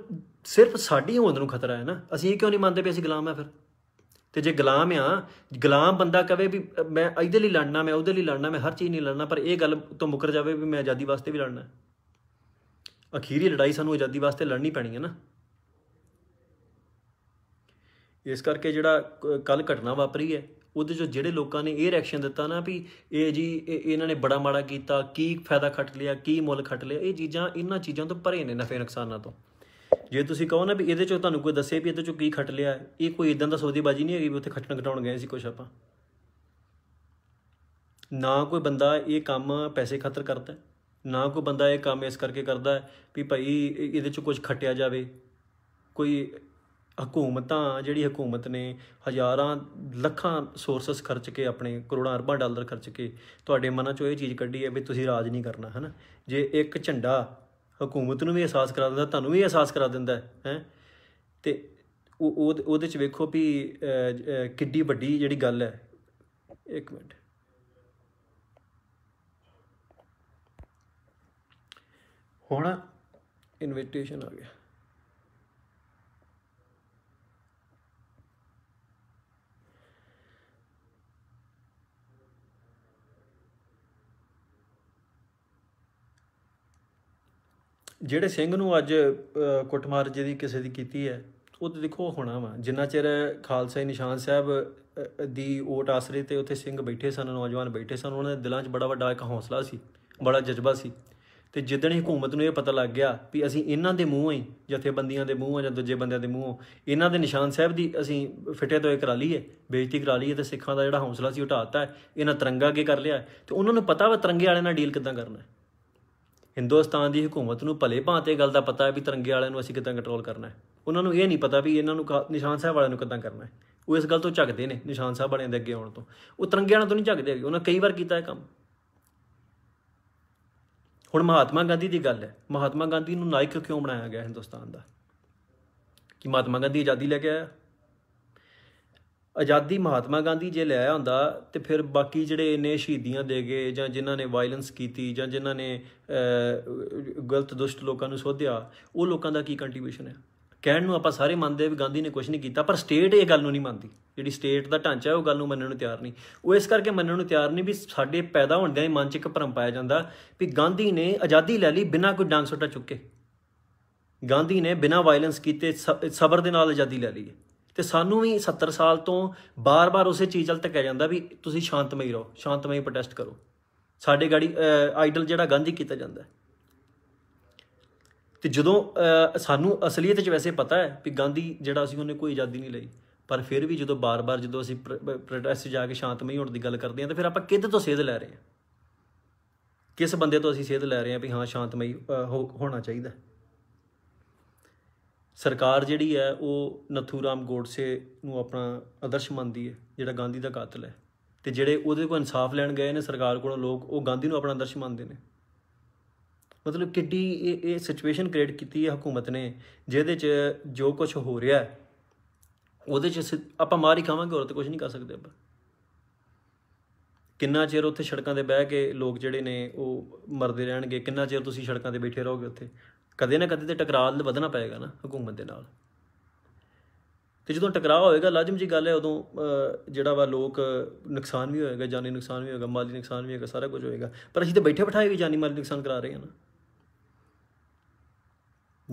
ਸਿਰਫ ਸਾਡੀ ਹੋਂਦ ਨੂੰ ਖਤਰਾ ਹੈ ਨਾ ਅਸੀਂ ਇਹ ਕਿਉਂ ਨਹੀਂ ਮੰਨਦੇ ਵੀ ਅਸੀਂ ਗੁਲਾਮ ਆ ਫਿਰ ਤੇ ਜੇ ਗੁਲਾਮ ਆ ਗੁਲਾਮ ਬੰਦਾ ਕਵੇ ਵੀ ਮੈਂ ਇਹਦੇ ਲਈ ਲੜਨਾ ਮੈਂ ਉਹਦੇ ਲਈ ਲੜਨਾ ਮੈਂ ਹਰ ਚੀਜ਼ ਨਹੀਂ ਲੜਨਾ ਪਰ ਇਹ ਗੱਲ ਤੋਂ ਮੁਕਰ ਜਾਵੇ ਵੀ ਮੈਂ ਆਜ਼ਾਦੀ ਵਾਸਤੇ ਵੀ ਲੜਨਾ ਅਖੀਰੀ ਲੜਾਈ ਸਾਨੂੰ ਆਜ਼ਾਦੀ ਵਾਸਤੇ ਲੜਨੀ ਪੈਣੀ ਹੈ ਨਾ ਇਸ ਕਰਕੇ ਜਿਹੜਾ ਕੱਲ ਘਟਨਾ ਵਾਪਰੀ ਹੈ ਉਹਦੇ ਜੋ ਜਿਹੜੇ ਲੋਕਾਂ ਨੇ ਇਹ ਰਿਐਕਸ਼ਨ ਦਿੱਤਾ ਨਾ ਵੀ ਇਹ ਜੀ ਇਹਨਾਂ ਨੇ ਬੜਾ ਮਾੜਾ ਕੀਤਾ ਕੀ ਫਾਇਦਾ ਖੱਟ ਲਿਆ ਕੀ ਮੁੱਲ ਖੱਟ ਲਿਆ ਇਹ ਚੀਜ਼ਾਂ ਇਹਨਾਂ ਚੀਜ਼ਾਂ ਤੋਂ ਭਰੇ ਨੇ ਨਫੇ ਨੁਕਸਾਨਾਂ ਤੋਂ ਜੇ ਤੁਸੀਂ ਕਹੋ ਨਾ ਵੀ ਇਹਦੇ ਚੋਂ ਤੁਹਾਨੂੰ ਕੋਈ ਦੱਸੇ ਵੀ ਇਹਦੇ ਚੋਂ ਕੀ ਖੱਟ ਲਿਆ ਇਹ ਕੋਈ ਇਦਾਂ ਦਾ ਸੌਦੇਬਾਜ਼ੀ ਨਹੀਂ ਹੈਗੀ ਵੀ ਉੱਥੇ ਖੱਟਣ ਘਟਾਉਣ ਗਏ ਸੀ ਕੁਛ ਆਪਾਂ ਨਾ ਕੋਈ ਬੰਦਾ ਇਹ ਕੰਮ ਪੈਸੇ ਖਾਤਰ ਕਰਦਾ ਨਾ ਕੋਈ ਬੰਦਾ ਇਹ ਕੰਮ ਇਸ ਕਰਕੇ ਕਰਦਾ ਵੀ ਭਾਈ ਇਹਦੇ ਚੋਂ ਕੁਝ ਖੱਟਿਆ ਜਾਵੇ ਕੋਈ ਹਕੂਮਤਾਂ ਜਿਹੜੀ ਹਕੂਮਤ ਨੇ ਹਜ਼ਾਰਾਂ ਲੱਖਾਂ ਸੋਰਸਸ ਖਰਚ ਕੇ ਆਪਣੇ ਕਰੋੜਾਂ ਅਰਬਾਂ ਡਾਲਰ ਖਰਚ ਕੇ ਤੁਹਾਡੇ ਮਨਾਂ ਚੋਂ ਇਹ ਚੀਜ਼ ਕੱਢੀ ਹੈ ਵੀ ਤੁਸੀਂ ਰਾਜ ਨਹੀਂ ਕਰਨਾ ਹਨਾ ਜੇ ਇੱਕ ਝੰਡਾ ਹਕੂਮਤ ਨੂੰ ਵੀ ਅਹਿਸਾਸ ਕਰਾ ਦਿੰਦਾ ਤੁਹਾਨੂੰ ਵੀ ਅਹਿਸਾਸ ਕਰਾ ਦਿੰਦਾ ਹੈ ਹੈ ਤੇ ਉਹ ਉਹਦੇ ਚ ਵੇਖੋ ਵੀ ਕਿੱਡੀ ਵੱਡੀ ਜਿਹੜੀ ਗੱਲ ਹੈ ਇੱਕ ਮਿੰਟ ਹੁਣ ਇਨਵੀਟੇਸ਼ਨ ਆ ਗਿਆ ਜਿਹੜੇ ਸਿੰਘ ਨੂੰ ਅੱਜ ਕੁੱਟਮਾਰ ਜਿਹਦੀ ਕਿਸੇ ਦੀ ਕੀਤੀ ਹੈ ਉਹ ਤੇ ਦੇਖੋ ਹੋਣਾ ਵਾ ਜਿੰਨਾ ਚਿਰ ਖਾਲਸਾ ਨਿਸ਼ਾਨ ਸਾਹਿਬ ਦੀ ਓਟ ਆਸਰੇ ਤੇ ਉੱਥੇ ਸਿੰਘ ਬੈਠੇ ਸਨ ਨੌਜਵਾਨ ਬੈਠੇ ਸਨ ਉਹਨਾਂ ਦੇ ਦਿਲਾਂ 'ਚ ਬੜਾ ਵੱਡਾ ਇੱਕ ਹੌਸਲਾ ਸੀ ਬੜਾ ਜਜ਼ਬਾ ਸੀ ਤੇ ਜਿੱਦਣ ਹੀ ਹਕੂਮਤ ਨੂੰ ਇਹ ਪਤਾ ਲੱਗ ਗਿਆ ਵੀ ਅਸੀਂ ਇਹਨਾਂ ਦੇ ਮੂੰਹੋਂ ਹੀ ਜਥੇਬੰਦੀਆਂ ਦੇ ਮੂੰਹੋਂ ਜਾਂ ਦੂਜੇ ਬੰਦਿਆਂ ਦੇ ਮੂੰਹੋਂ ਇਹਨਾਂ ਦੇ ਨਿਸ਼ਾਨ ਸਾਹਿਬ ਦੀ ਅਸੀਂ ਫਿੱਟੇ ਇਹ ਕਰਾ ਲਈਏ ਬੇਇੱਜ਼ਤੀ ਕਰਾ ਲਈਏ ਤੇ ਸਿੱਖਾਂ ਦਾ ਜਿਹੜਾ ਹੌਸਲਾ ਸੀ ਉਟਾਤਾ ਇਹਨਾਂ ਤਰੰਗਾ ਅੱਗੇ ਕਰ ਲਿਆ ਤੇ ਉਹਨਾਂ ਨੂੰ ਪਤਾ ਵਾ ਤਰੰਗੇ ਵਾਲੇ ਨਾਲ ਡੀਲ ਕਿੱਦਾਂ ਕਰਨਾ ਹੈ ਹਿੰਦੁਸਤਾਨ ਦੀ ਹਕੂਮਤ ਨੂੰ ਭਲੇ ਭਾਂਤੇ ਗੱਲ ਦਾ ਪਤਾ ਹੈ ਵੀ ਤਰੰਗੇ ਵਾਲਿਆਂ ਨੂੰ ਅਸੀਂ ਕਿਦਾਂ ਕੰਟਰੋਲ ਕਰਨਾ ਹੈ ਉਹਨਾਂ ਨੂੰ ਇਹ ਨਹੀਂ ਪਤਾ ਵੀ ਇਹਨਾਂ ਨੂੰ ਨਿਸ਼ਾਨ ਸਾਹਿਬ ਵਾਲਿਆਂ ਨੂੰ ਕਿਦਾਂ ਕਰਨਾ ਹੈ ਉਹ ਇਸ ਗੱਲ ਤੋਂ ਝੱਕਦੇ ਨੇ ਨਿਸ਼ਾਨ ਸਾਹਿਬ ਵਾਲਿਆਂ ਦੇ ਅੱਗੇ ਆਉਣ ਤੋਂ ਉਹ ਤਰੰਗੇ ਵਾਲਿਆਂ ਤੋਂ ਨਹੀਂ ਝੱਕਦੇ ਹੈਗੇ ਉਹਨਾਂ ਕਈ ਵਾਰ ਕੀਤਾ ਹੈ ਕੰਮ ਹੁਣ ਮਹਾਤਮਾ ਗਾਂਧੀ ਦੀ ਗੱਲ ਹੈ ਮਹਾਤਮਾ ਗਾਂਧੀ ਨੂੰ ਨਾਇਕ ਕਿਉਂ ਬਣਾਇਆ ਗਿਆ ਹਿੰਦੁਸਤਾਨ ਦਾ ਕਿ ਮਹਾਤਮਾ ਗਾਂਧੀ ਆਜ਼ਾਦੀ ਲੈ ਕੇ ਆਇਆ ਆਜ਼ਾਦੀ ਮਹਾਤਮਾ ਗਾਂਧੀ ਜੇ ਲਿਆਇਆ ਹੁੰਦਾ ਤੇ ਫਿਰ ਬਾਕੀ ਜਿਹੜੇ ਨੇ ਸ਼ਹੀਦੀਆਂ ਦੇ ਗਏ ਜਾਂ ਜਿਨ੍ਹਾਂ ਨੇ ਵਾਇਲੈਂਸ ਕੀਤੀ ਜਾਂ ਜਿਨ੍ਹਾਂ ਨੇ ਗਲਤ ਦੁਸ਼ਟ ਲੋਕਾਂ ਨੂੰ ਸੋਧਿਆ ਉਹ ਲੋਕਾਂ ਦਾ ਕੀ ਕੰਟਰੀਬਿਊਸ਼ਨ ਹੈ ਕਹਿਣ ਨੂੰ ਆਪਾਂ ਸਾਰੇ ਮੰਨਦੇ ਵੀ ਗਾਂਧੀ ਨੇ ਕੁਝ ਨਹੀਂ ਕੀਤਾ ਪਰ ਸਟੇਟ ਇਹ ਗੱਲ ਨੂੰ ਨਹੀਂ ਮੰਨਦੀ ਜਿਹੜੀ ਸਟੇਟ ਦਾ ਢਾਂਚਾ ਹੈ ਉਹ ਗੱਲ ਨੂੰ ਮੰਨਣ ਨੂੰ ਤਿਆਰ ਨਹੀਂ ਉਹ ਇਸ ਕਰਕੇ ਮੰਨਣ ਨੂੰ ਤਿਆਰ ਨਹੀਂ ਵੀ ਸਾਡੇ ਪੈਦਾ ਹੁੰਦਿਆਂ ਹੀ ਮਨ 'ਚ ਇੱਕ ਭਰਮ ਪਾਇਆ ਜਾਂਦਾ ਵੀ ਗਾਂਧੀ ਨੇ ਆਜ਼ਾਦੀ ਲੈ ਲਈ ਬਿਨਾਂ ਕੋਈ ਡਾਂਗ ਸੋਟਾ ਚੁੱਕੇ ਗਾਂਧੀ ਨੇ ਬਿਨਾਂ ਵਾਇਲੈਂਸ ਕੀਤੇ ਸਬਰ ਦੇ ਨਾਲ ਆਜ਼ਾਦੀ ਲੈ ਲਈ ਹੈ ਤੇ ਸਾਨੂੰ ਵੀ 70 ਸਾਲ ਤੋਂ ਬਾਰ-ਬਾਰ ਉਸੇ ਚੀਜ਼ ਵੱਲ ਆ ਜਾਂਦਾ ਵੀ ਤੁਸੀਂ ਸ਼ਾਂਤਮਈ ਰਹੋ ਸ਼ਾਂਤਮਈ ਪ੍ਰੋਟੈਸਟ ਕਰੋ ਸਾਡੇ ਗਾੜੀ ਆਈਡਲ ਜਿਹੜਾ ਗਾਂਧੀ ਕੀਤਾ ਜਾਂਦਾ ਤੇ ਜਦੋਂ ਸਾਨੂੰ ਅਸਲੀਅਤ 'ਚ ਵੈਸੇ ਪਤਾ ਹੈ ਵੀ ਗਾਂਧੀ ਜਿਹੜਾ ਅਸੀਂ ਉਹਨੇ ਕੋਈ ਆਜ਼ਾਦੀ ਨਹੀਂ ਲਈ ਪਰ ਫਿਰ ਵੀ ਜਦੋਂ ਬਾਰ-ਬਾਰ ਜਦੋਂ ਅਸੀਂ ਪ੍ਰੋਟੈਸਟ ਜਾ ਕੇ ਸ਼ਾਂਤਮਈ ਹੋਣ ਦੀ ਗੱਲ ਕਰਦੇ ਹਾਂ ਤਾਂ ਫਿਰ ਆਪਾਂ ਕਿੱਧਰ ਤੋਂ ਸੇਧ ਲੈ ਰਹੇ ਹਾਂ ਕਿਸ ਬੰਦੇ ਤੋਂ ਅਸੀਂ ਸੇਧ ਲੈ ਰਹੇ ਹਾਂ ਵੀ ਹਾਂ ਸ਼ਾਂਤਮਈ ਹੋਣਾ ਚਾਹੀਦਾ ਸਰਕਾਰ ਜਿਹੜੀ ਹੈ ਉਹ ਨਥੂਰਾਮ ਗੋਡਸੇ ਨੂੰ ਆਪਣਾ ਆਦਰਸ਼ ਮੰਨਦੀ ਹੈ ਜਿਹੜਾ ਗਾਂਧੀ ਦਾ ਕਾਤਲ ਹੈ ਤੇ ਜਿਹੜੇ ਉਹਦੇ ਕੋਲ ਇਨਸਾਫ ਲੈਣ ਗਏ ਨੇ ਸਰਕਾਰ ਕੋਲੋਂ ਲੋਕ ਉਹ ਗਾਂਧੀ ਨੂੰ ਆਪਣਾ ਆਦਰਸ਼ ਮੰਨਦੇ ਨੇ ਮਤਲਬ ਕਿੱਡੀ ਇਹ ਇਹ ਸਿਚੁਏਸ਼ਨ ਕ੍ਰੀਏਟ ਕੀਤੀ ਹੈ ਹਕੂਮਤ ਨੇ ਜਿਹਦੇ 'ਚ ਜੋ ਕੁਝ ਹੋ ਰਿਹਾ ਹੈ ਉਹਦੇ 'ਚ ਆਪਾਂ ਮਾਰ ਹੀ ਖਾਵਾਂਗੇ ਹੋਰ ਤੇ ਕੁਝ ਨਹੀਂ ਕਰ ਸਕਦੇ ਆਪਾਂ ਕਿੰਨਾ ਚਿਰ ਉੱਥੇ ਸੜਕਾਂ ਤੇ ਬਹਿ ਕੇ ਲੋਕ ਜਿਹੜੇ ਨੇ ਉਹ ਮਰਦੇ ਰਹਿਣਗੇ ਕਿੰਨਾ ਚਿਰ ਤੁਸੀਂ ਸੜਕਾਂ ਤੇ ਬੈਠੇ ਰਹੋਗੇ ਉੱਥੇ ਕਦੇ ਨਾ ਕਦੇ ਤੇ ਟਕਰਾਅ ਵਧਣਾ ਪਏਗਾ ਨਾ ਹਕੂਮਤ ਦੇ ਨਾਲ ਤੇ ਜਦੋਂ ਟਕਰਾਅ ਹੋਏਗਾ ਲਾਜ਼ਮ ਜੀ ਗੱਲ ਹੈ ਉਦੋਂ ਜਿਹੜਾ ਵਾ ਲੋਕ ਨੁਕਸਾਨ ਵੀ ਹੋਏਗਾ ਜਾਨੀ ਨੁਕਸਾਨ ਵੀ ਹੋਏਗਾ ਮਾਲੀ ਨੁਕਸਾਨ ਵੀ ਹੋਏਗਾ ਸਾਰਾ ਕੁਝ ਹੋਏਗਾ ਪਰ ਅਸੀਂ ਤੇ ਬੈਠੇ ਬਿਠਾਏ ਵੀ ਜਾਨੀ ਮਾਲੀ ਨੁਕਸਾਨ ਕਰਾ ਰਹੇ ਹਾਂ ਨਾ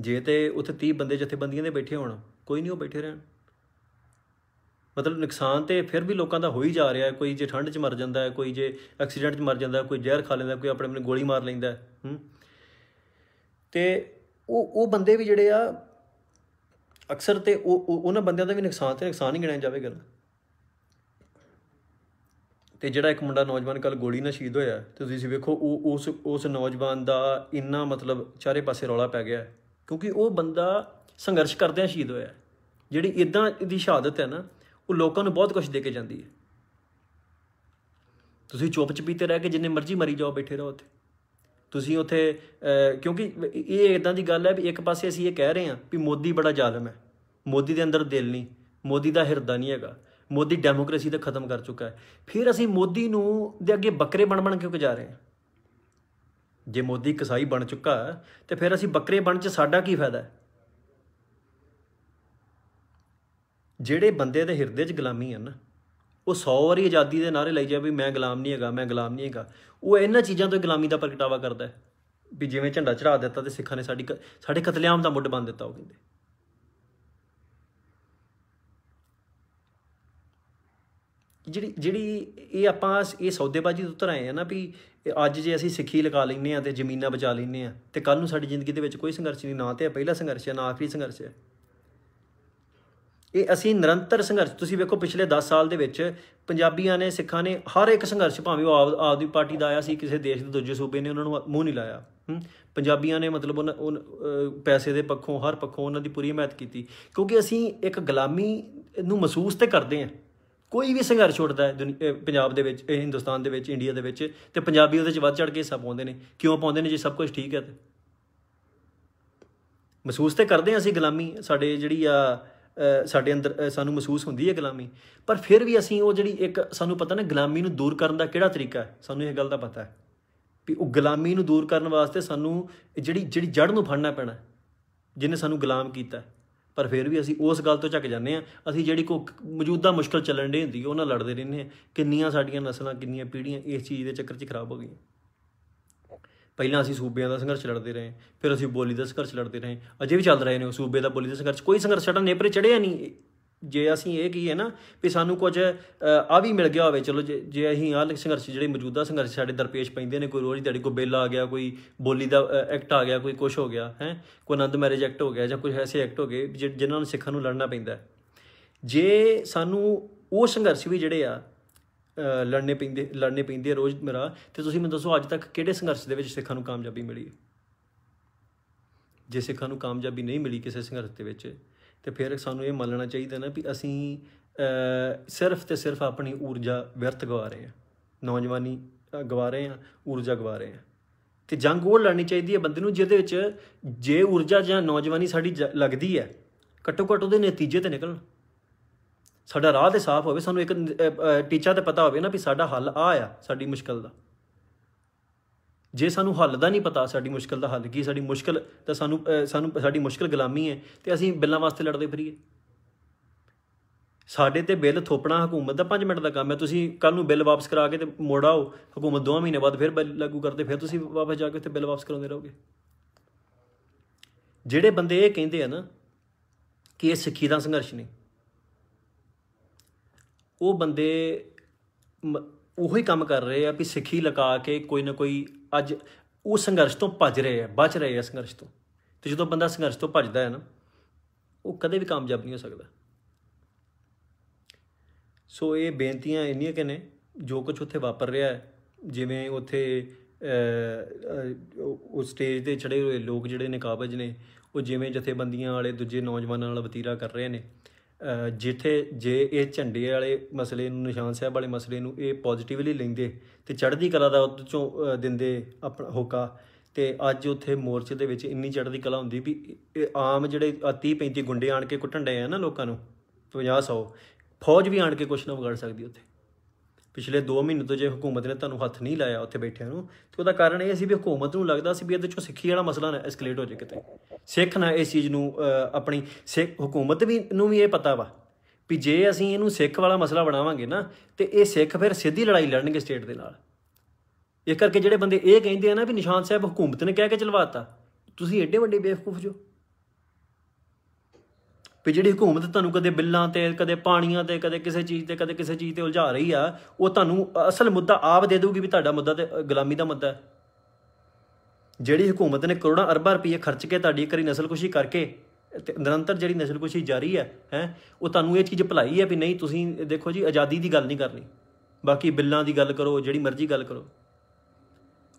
ਜੇ ਤੇ ਉੱਥੇ 30 ਬੰਦੇ ਜਥੇਬੰਦੀਆਂ ਦੇ ਬੈਠੇ ਹੋਣ ਕੋਈ ਨਹੀਂ ਉਹ ਬੈਠੇ ਰਹਿਣ ਮਤਲਬ ਨੁਕਸਾਨ ਤੇ ਫਿਰ ਵੀ ਲੋਕਾਂ ਦਾ ਹੋ ਹੀ ਜਾ ਰਿਹਾ ਹੈ ਕੋਈ ਜੇ ਠੰਡ 'ਚ ਮਰ ਜਾਂਦਾ ਹੈ ਕੋਈ ਜੇ ਐਕਸੀਡੈਂਟ 'ਚ ਮਰ ਜਾਂਦਾ ਕੋਈ ਜ਼ਹਿਰ ਖਾ ਲੈਂਦਾ ਕੋਈ ਆਪਣੇ ਆਪਣੇ ਗੋਲੀ ਮਾਰ ਲੈਂਦਾ ਹੂੰ ਤੇ ਉਹ ਉਹ ਬੰਦੇ ਵੀ ਜਿਹੜੇ ਆ ਅਕਸਰ ਤੇ ਉਹ ਉਹਨਾਂ ਬੰਦਿਆਂ ਦਾ ਵੀ ਨੁਕਸਾਨ ਤੇ ਨੁਕਸਾਨ ਹੀ ਗਿਣਿਆ ਜਾਵੇਗਾ ਤੇ ਜਿਹੜਾ ਇੱਕ ਮੁੰਡਾ ਨੌਜਵਾਨ ਕੱਲ ਗੋਲੀ ਨਾਲ ਸ਼ਹੀਦ ਹੋਇਆ ਤੇ ਤੁਸੀਂ ਵੇਖੋ ਉਹ ਉਸ ਉਸ ਨੌਜਵਾਨ ਦਾ ਇੰਨਾ ਮਤਲਬ ਚਾਰੇ ਪਾਸੇ ਰੌਲਾ ਪੈ ਗਿਆ ਕਿਉਂਕਿ ਉਹ ਬੰਦਾ ਸੰਘਰਸ਼ ਕਰਦਿਆਂ ਸ਼ਹੀਦ ਹੋਇਆ ਜਿਹੜੀ ਇਦਾਂ ਦੀ ਸ਼ਹਾਦਤ ਹੈ ਨਾ ਉਹ ਲੋਕਾਂ ਨੂੰ ਬਹੁਤ ਕੁਝ ਦੇ ਕੇ ਜਾਂਦੀ ਹੈ ਤੁਸੀਂ ਚੁੱਪ ਚਪੀਤੇ ਰਹਿ ਕੇ ਜਿੰਨੇ ਮਰਜ਼ੀ ਮਰੀ ਜਾਓ ਬੈਠੇ ਰਹੋ ਉੱਥੇ ਤੁਸੀਂ ਉੱਥੇ ਕਿਉਂਕਿ ਇਹ ਇਦਾਂ ਦੀ ਗੱਲ ਹੈ ਵੀ ਇੱਕ ਪਾਸੇ ਅਸੀਂ ਇਹ ਕਹਿ ਰਹੇ ਹਾਂ ਵੀ ਮੋਦੀ ਬੜਾ ਜ਼ਾਲਮ ਹੈ ਮੋਦੀ ਦੇ ਅੰਦਰ ਦਿਲ ਨਹੀਂ ਮੋਦੀ ਦਾ ਹਿਰਦਾ ਨਹੀਂ ਹੈਗਾ ਮੋਦੀ ਡੈਮੋਕ੍ਰੇਸੀ ਤਾਂ ਖਤਮ ਕਰ ਚੁੱਕਾ ਹੈ ਫਿਰ ਅਸੀਂ ਮੋਦੀ ਨੂੰ ਦੇ ਅੱਗੇ ਬੱਕਰੇ ਬਣ ਬਣ ਕਿਉਂ ਜਾ ਰਹੇ ਹਾਂ ਜੇ ਮੋਦੀ ਕਸਾਈ ਬਣ ਚੁੱਕਾ ਤੇ ਫਿਰ ਅਸੀਂ ਬੱਕਰੇ ਬਣ ਚ ਸਾਡਾ ਕੀ ਫਾਇਦਾ ਹੈ ਜਿਹੜੇ ਬੰਦੇ ਦੇ ਹਿਰਦੇ 'ਚ ਗੁਲਾਮੀ ਹੈ ਨਾ ਉਹ 100 ਵਾਰੀ ਆਜ਼ਾਦੀ ਦੇ ਨਾਰੇ ਲਈ ਜਾਵੇ ਵੀ ਮੈਂ ਗੁਲਾਮ ਨਹੀਂ ਹੈਗਾ ਮੈਂ ਗੁਲਾਮ ਨਹੀਂ ਹੈਗਾ ਉਹ ਇਹਨਾਂ ਚੀਜ਼ਾਂ ਤੋਂ ਗੁਲਾਮੀ ਦਾ ਪ੍ਰਗਟਾਵਾ ਕਰਦਾ ਵੀ ਜਿਵੇਂ ਝੰਡਾ ਚੜਾ ਦਿੱਤਾ ਤੇ ਸਿੱਖਾਂ ਨੇ ਸਾਡੀ ਸਾਡੇ ਕਤਲੇਆਮ ਦਾ ਮੁੱਢ ਬੰਨ ਦਿੱਤਾ ਉਹ ਕਹਿੰਦੇ ਜਿਹੜੀ ਜਿਹੜੀ ਇਹ ਆਪਾਂ ਇਹ ਸੌਦੇਬਾਜ਼ੀ ਤੋਂ ਉਤਰ ਆਏ ਆ ਨਾ ਵੀ ਅੱਜ ਜੇ ਅਸੀਂ ਸਿੱਖੀ ਲਗਾ ਲੈਨੇ ਆ ਤੇ ਜ਼ਮੀਨਾਂ ਬਚਾ ਲੈਨੇ ਆ ਤੇ ਕੱਲ ਨੂੰ ਸਾਡੀ ਜ਼ਿੰਦਗੀ ਦੇ ਵਿੱਚ ਕੋਈ ਸੰਘਰਸ਼ ਨਹੀਂ ਨਾ ਤੇ ਪਹਿਲਾ ਸੰਘਰਸ਼ ਹੈ ਨਾ ਆਖਰੀ ਸੰਘਰਸ਼ ਹੈ ਇਹ ਅਸੀਂ ਨਿਰੰਤਰ ਸੰਘਰਸ਼ ਤੁਸੀਂ ਵੇਖੋ ਪਿਛਲੇ 10 ਸਾਲ ਦੇ ਵਿੱਚ ਪੰਜਾਬੀਆਂ ਨੇ ਸਿੱਖਾਂ ਨੇ ਹਰ ਇੱਕ ਸੰਘਰਸ਼ ਭਾਵੇਂ ਉਹ ਆਪਦੀ ਪਾਰਟੀ ਦਾ ਆਇਆ ਸੀ ਕਿਸੇ ਦੇਸ਼ ਦੇ ਦੂਜੇ ਸੂਬੇ ਨੇ ਉਹਨਾਂ ਨੂੰ ਮੂੰਹ ਨਹੀਂ ਲਾਇਆ ਪੰਜਾਬੀਆਂ ਨੇ ਮਤਲਬ ਉਹਨਾਂ ਪੈਸੇ ਦੇ ਪੱਖੋਂ ਹਰ ਪੱਖੋਂ ਉਹਨਾਂ ਦੀ ਪੂਰੀ ਹਮਾਇਤ ਕੀਤੀ ਕਿਉਂਕਿ ਅਸੀਂ ਇੱਕ ਗੁਲਾਮੀ ਨੂੰ ਮਹਿਸੂਸ ਤੇ ਕਰਦੇ ਹਾਂ ਕੋਈ ਵੀ ਸੰਘਰਸ਼ ਉੱਠਦਾ ਹੈ ਪੰਜਾਬ ਦੇ ਵਿੱਚ ਇਹ ਹਿੰਦੁਸਤਾਨ ਦੇ ਵਿੱਚ ਇੰਡੀਆ ਦੇ ਵਿੱਚ ਤੇ ਪੰਜਾਬੀ ਉਹਦੇ ਵਿੱਚ ਵੱਧ ਚੜ ਕੇ ਸਭ ਪਾਉਂਦੇ ਨੇ ਕਿਉਂ ਪਾਉਂਦੇ ਨੇ ਜੇ ਸਭ ਕੁਝ ਠੀਕ ਹੈ ਤੇ ਮਹਿਸੂਸ ਤੇ ਕਰਦੇ ਹਾਂ ਅਸੀਂ ਗੁਲਾਮੀ ਸਾਡੇ ਜਿਹੜੀ ਆ ਸਾਡੇ ਅੰਦਰ ਸਾਨੂੰ ਮਹਿਸੂਸ ਹੁੰਦੀ ਹੈ ਗੁਲਾਮੀ ਪਰ ਫਿਰ ਵੀ ਅਸੀਂ ਉਹ ਜਿਹੜੀ ਇੱਕ ਸਾਨੂੰ ਪਤਾ ਨਾ ਗੁਲਾਮੀ ਨੂੰ ਦੂਰ ਕਰਨ ਦਾ ਕਿਹੜਾ ਤਰੀਕਾ ਹੈ ਸਾਨੂੰ ਇਹ ਗੱਲ ਦਾ ਪਤਾ ਹੈ ਵੀ ਉਹ ਗੁਲਾਮੀ ਨੂੰ ਦੂਰ ਕਰਨ ਵਾਸਤੇ ਸਾਨੂੰ ਜਿਹੜੀ ਜਿਹੜੀ ਜੜ ਨੂੰ ਫੜਨਾ ਪੈਣਾ ਜਿਹਨੇ ਸਾਨੂੰ ਗੁਲਾਮ ਕੀਤਾ ਪਰ ਫਿਰ ਵੀ ਅਸੀਂ ਉਸ ਗੱਲ ਤੋਂ ਝੱਕ ਜਾਂਦੇ ਆ ਅਸੀਂ ਜਿਹੜੀ ਕੋ ਮੌਜੂਦਾ ਮੁਸ਼ਕਲ ਚੱਲਣ ਦੀ ਹੁੰਦੀ ਹੈ ਉਹਨਾਂ ਲੜਦੇ ਰਹਿੰਦੇ ਆ ਕਿੰਨੀਆਂ ਸਾਡੀਆਂ ਨਸਲਾਂ ਕਿੰਨੀਆਂ ਪੀੜ੍ਹੀਆਂ ਇਸ ਚੀਜ਼ ਦੇ ਚੱਕਰ 'ਚ ਖਰਾਬ ਹੋ ਗਈਆਂ ਪਹਿਲਾਂ ਅਸੀਂ ਸੂਬਿਆਂ ਦਾ ਸੰਘਰਸ਼ ਲੜਦੇ ਰਹੇ ਫਿਰ ਅਸੀਂ ਬੋਲੀ ਦਾ ਸੰਘਰਸ਼ ਲੜਦੇ ਰਹੇ ਅਜੇ ਵੀ ਚੱਲ ਰਹੇ ਨੇ ਉਹ ਸੂਬੇ ਦਾ ਬੋਲੀ ਦਾ ਸੰਘਰਸ਼ ਕੋਈ ਸੰਘਰਸ਼ ਛੜਾ ਨੇਪਰੇ ਚੜਿਆ ਨਹੀਂ ਜੇ ਅਸੀਂ ਇਹ ਕੀ ਹੈ ਨਾ ਵੀ ਸਾਨੂੰ ਕੁਝ ਆ ਵੀ ਮਿਲ ਗਿਆ ਹੋਵੇ ਚਲੋ ਜੇ ਅਸੀਂ ਆਹ ਸੰਘਰਸ਼ ਜਿਹੜੇ ਮੌਜੂਦਾ ਸੰਘਰਸ਼ ਸਾਡੇ ਦਰਪੇਸ਼ ਪੈਂਦੇ ਨੇ ਕੋਈ ਰੋਜ਼ ਦਿਹਾੜੀ ਕੋ ਬਿੱਲ ਆ ਗਿਆ ਕੋਈ ਬੋਲੀ ਦਾ ਐਕਟ ਆ ਗਿਆ ਕੋਈ ਕੁਝ ਹੋ ਗਿਆ ਹੈ ਕੋਈ ਆਨੰਦ ਮੈਰਿਜ ਐਕਟ ਹੋ ਗਿਆ ਜਾਂ ਕੁਝ ਐਸੇ ਐਕਟ ਹੋ ਗਏ ਜਿਨ੍ਹਾਂ ਨੂੰ ਸਿੱਖਾਂ ਨੂੰ ਲੜਨਾ ਪੈਂਦਾ ਜੇ ਸਾਨੂੰ ਉਹ ਸੰਘਰਸ਼ ਵੀ ਜਿਹੜੇ ਆ ਲੜਨੇ ਪੈਂਦੇ ਲੜਨੇ ਪੈਂਦੇ ਰੋਜ਼ ਮੇਰਾ ਤੇ ਤੁਸੀਂ ਮੈਨੂੰ ਦੱਸੋ ਅੱਜ ਤੱਕ ਕਿਹੜੇ ਸੰਘਰਸ਼ ਦੇ ਵਿੱਚ ਸਿੱਖਾਂ ਨੂੰ ਕਾਮਯਾਬੀ ਮਿਲੀ ਹੈ ਜੇ ਸਿੱਖਾਂ ਨੂੰ ਕਾਮਯਾਬੀ ਨਹੀਂ ਮਿਲੀ ਕਿਸੇ ਸੰਘਰਸ਼ ਦੇ ਵਿੱਚ ਤੇ ਫਿਰ ਸਾਨੂੰ ਇਹ ਮੰਨਣਾ ਚਾਹੀਦਾ ਨਾ ਵੀ ਅਸੀਂ ਸਿਰਫ ਤੇ ਸਿਰਫ ਆਪਣੀ ਊਰਜਾ ਵਿਅਰਥ ਗਵਾ ਰਹੇ ਹਾਂ ਨੌਜਵਾਨੀ ਗਵਾ ਰਹੇ ਹਾਂ ਊਰਜਾ ਗਵਾ ਰਹੇ ਹਾਂ ਤੇ ਜੰਗ ਉਹ ਲੜਨੀ ਚਾਹੀਦੀ ਹੈ ਬੰਦੇ ਨੂੰ ਜਿਹਦੇ ਵਿੱਚ ਜੇ ਊਰਜਾ ਜਾਂ ਨੌਜਵਾਨੀ ਸਾਡੀ ਲੱਗਦੀ ਹੈ ਘੱਟੋ ਘੱਟ ਉਹਦੇ ਨਤੀਜੇ ਤੇ ਨਿਕਲਣ ਸਾਡਾ ਰਾਹ ਤੇ ਸਾਫ਼ ਹੋਵੇ ਸਾਨੂੰ ਇੱਕ ਟੀਚਾ ਤੇ ਪਤਾ ਹੋਵੇ ਨਾ ਵੀ ਸਾਡਾ ਹੱਲ ਆ ਆ ਸਾਡੀ ਮੁਸ਼ਕਲ ਦਾ ਜੇ ਸਾਨੂੰ ਹੱਲ ਦਾ ਨਹੀਂ ਪਤਾ ਸਾਡੀ ਮੁਸ਼ਕਲ ਦਾ ਹੱਲ ਕੀ ਸਾਡੀ ਮੁਸ਼ਕਲ ਤਾਂ ਸਾਨੂੰ ਸਾਨੂੰ ਸਾਡੀ ਮੁਸ਼ਕਲ ਗੁਲਾਮੀ ਹੈ ਤੇ ਅਸੀਂ ਬਿੱਲਾਂ ਵਾਸਤੇ ਲੜਦੇ ਫਰੀਏ ਸਾਡੇ ਤੇ ਬਿੱਲ ਥੋਪਣਾ ਹਕੂਮਤ ਦਾ 5 ਮਿੰਟ ਦਾ ਕੰਮ ਹੈ ਤੁਸੀਂ ਕੱਲ ਨੂੰ ਬਿੱਲ ਵਾਪਸ ਕਰਾ ਕੇ ਤੇ ਮੋੜਾਓ ਹਕੂਮਤ 2 ਮਹੀਨੇ ਬਾਅਦ ਫਿਰ ਬਿੱਲ ਲਾਗੂ ਕਰਦੇ ਫਿਰ ਤੁਸੀਂ ਵਾਪਸ ਜਾ ਕੇ ਉੱਥੇ ਬਿੱਲ ਵਾਪਸ ਕਰਾਉਂਦੇ ਰਹੋਗੇ ਜਿਹੜੇ ਬੰਦੇ ਇਹ ਕਹਿੰਦੇ ਆ ਨਾ ਕਿ ਇਹ ਸਿੱਖੀ ਦਾ ਸੰਘਰਸ਼ ਨਹੀਂ ਉਹ ਬੰਦੇ ਉਹੀ ਕੰਮ ਕਰ ਰਹੇ ਆ ਵੀ ਸਿੱਖੀ ਲਗਾ ਕੇ ਕੋਈ ਨਾ ਕੋਈ ਅੱਜ ਉਹ ਸੰਘਰਸ਼ ਤੋਂ ਭੱਜ ਰਹੇ ਆ ਬਚ ਰਹੇ ਆ ਸੰਘਰਸ਼ ਤੋਂ ਤੇ ਜਦੋਂ ਬੰਦਾ ਸੰਘਰਸ਼ ਤੋਂ ਭੱਜਦਾ ਹੈ ਨਾ ਉਹ ਕਦੇ ਵੀ ਕਾਮਯਾਬ ਨਹੀਂ ਹੋ ਸਕਦਾ ਸੋ ਇਹ ਬੇਨਤੀਆਂ ਇੰਨੀਆਂ ਕਿ ਨੇ ਜੋ ਕੁਝ ਉੱਥੇ ਵਾਪਰ ਰਿਹਾ ਹੈ ਜਿਵੇਂ ਉੱਥੇ ਉਹ ਸਟੇਜ ਤੇ ਚੜੇ ਹੋਏ ਲੋਕ ਜਿਹੜੇ ਨੇ ਕਾਬਜ ਨੇ ਉਹ ਜਿਵੇਂ ਜਥੇਬੰਦੀਆਂ ਵਾਲੇ ਦੂਜੇ ਨੌਜਵਾਨਾਂ ਨਾਲ ਵਤੀਰਾ ਕਰ ਰਹੇ ਨੇ ਜਿੱਥੇ ਜੇ ਇਹ ਝੰਡੇ ਵਾਲੇ ਮਸਲੇ ਨੂੰ ਨਿਸ਼ਾਨ ਸਾਹਿਬ ਵਾਲੇ ਮਸਲੇ ਨੂੰ ਇਹ ਪੋਜ਼ਿਟਿਵਲੀ ਲੈਂਦੇ ਤੇ ਚੜ੍ਹਦੀ ਕਲਾ ਦਾ ਉਹ ਚੋਂ ਦਿੰਦੇ ਆਪਣਾ ਹੋਕਾ ਤੇ ਅੱਜ ਉੱਥੇ ਮੋਰਚੇ ਦੇ ਵਿੱਚ ਇੰਨੀ ਚੜ੍ਹਦੀ ਕਲਾ ਹੁੰਦੀ ਵੀ ਆਮ ਜਿਹੜੇ 30 35 ਗੁੰਡੇ ਆਣ ਕੇ ਕੁੱਟਣ ਡਏ ਆ ਨਾ ਲੋਕਾਂ ਨੂੰ 50 100 ਫੌਜ ਵੀ ਆਣ ਕੇ ਕੁਛ ਨਾ ਵਗੜ ਸਕਦੀ ਉੱਥੇ ਪਿਛਲੇ 2 ਮਹੀਨੇ ਤੋਂ ਜੇ ਹਕੂਮਤ ਨੇ ਤੁਹਾਨੂੰ ਹੱਥ ਨਹੀਂ ਲਾਇਆ ਉੱਥੇ ਬੈਠਿਆਂ ਨੂੰ ਤੇ ਉਹਦਾ ਕਾਰਨ ਇਹ ਸੀ ਵੀ ਹਕੂਮਤ ਨੂੰ ਲੱਗਦਾ ਸੀ ਵੀ ਇਹਦੇ ਚੋਂ ਸਿੱਖੀ ਵਾਲਾ ਮਸਲਾ ਨਾ ਐਸਕੇਲੇਟ ਹੋ ਜੇ ਕਿਤੇ ਸਿੱਖ ਨਾ ਇਸ ਚੀਜ਼ ਨੂੰ ਆਪਣੀ ਸਿੱਖ ਹਕੂਮਤ ਵੀ ਨੂੰ ਵੀ ਇਹ ਪਤਾ ਵਾ ਵੀ ਜੇ ਅਸੀਂ ਇਹਨੂੰ ਸਿੱਖ ਵਾਲਾ ਮਸਲਾ ਬਣਾਵਾਂਗੇ ਨਾ ਤੇ ਇਹ ਸਿੱਖ ਫਿਰ ਸਿੱਧੀ ਲੜਾਈ ਲੜਨਗੇ ਸਟੇਟ ਦੇ ਨਾਲ ਇਹ ਕਰਕੇ ਜਿਹੜੇ ਬੰਦੇ ਇਹ ਕਹਿੰਦੇ ਆ ਨਾ ਵੀ ਨਿਸ਼ਾਨ ਸਾਹਿਬ ਹਕੂਮਤ ਨੇ ਕਹਿ ਕੇ ਚਲਵਾਤਾ ਤੁਸੀਂ ਐਡੇ ਵੱਡੇ ਬੇਵਕੂਫ ਜੋ ਵੀ ਜਿਹੜੀ ਹਕੂਮਤ ਤੁਹਾਨੂੰ ਕਦੇ ਬਿੱਲਾਂ ਤੇ ਕਦੇ ਪਾਣੀਆਂ ਤੇ ਕਦੇ ਕਿਸੇ ਚੀਜ਼ ਤੇ ਕਦੇ ਕਿਸੇ ਚੀਜ਼ ਤੇ ਉਲਝਾ ਰਹੀ ਆ ਉਹ ਤੁਹਾਨੂੰ ਅਸਲ ਮੁੱਦਾ ਆਪ ਦੇ ਦੇਊਗੀ ਵੀ ਤੁਹਾਡਾ ਮੁੱਦਾ ਤੇ ਗੁਲਾਮੀ ਦਾ ਮੁੱਦਾ ਹੈ ਜਿਹੜੀ ਹਕੂਮਤ ਨੇ ਕਰੋੜਾਂ ਅਰਬਾਂ ਰੁਪਏ ਖਰਚ ਕੇ ਤੁਹਾਡੀ ਕਰੀ ਨਸਲਕੁਸ਼ੀ ਕਰਕੇ ਤੇ ਨਿਰੰਤਰ ਜਿਹੜੀ ਨਸਲਕੁਸ਼ੀ ਜਾਰੀ ਹੈ ਹੈ ਉਹ ਤੁਹਾਨੂੰ ਇਹ ਚੀਜ਼ ਭਲਾਈ ਹੈ ਵੀ ਨਹੀਂ ਤੁਸੀਂ ਦੇਖੋ ਜੀ ਆਜ਼ਾਦੀ ਦੀ ਗੱਲ ਨਹੀਂ ਕਰਨੀ ਬਾਕੀ ਬਿੱਲਾਂ ਦੀ ਗੱਲ ਕਰੋ ਜਿਹੜੀ ਮਰਜ਼ੀ ਗੱਲ ਕਰੋ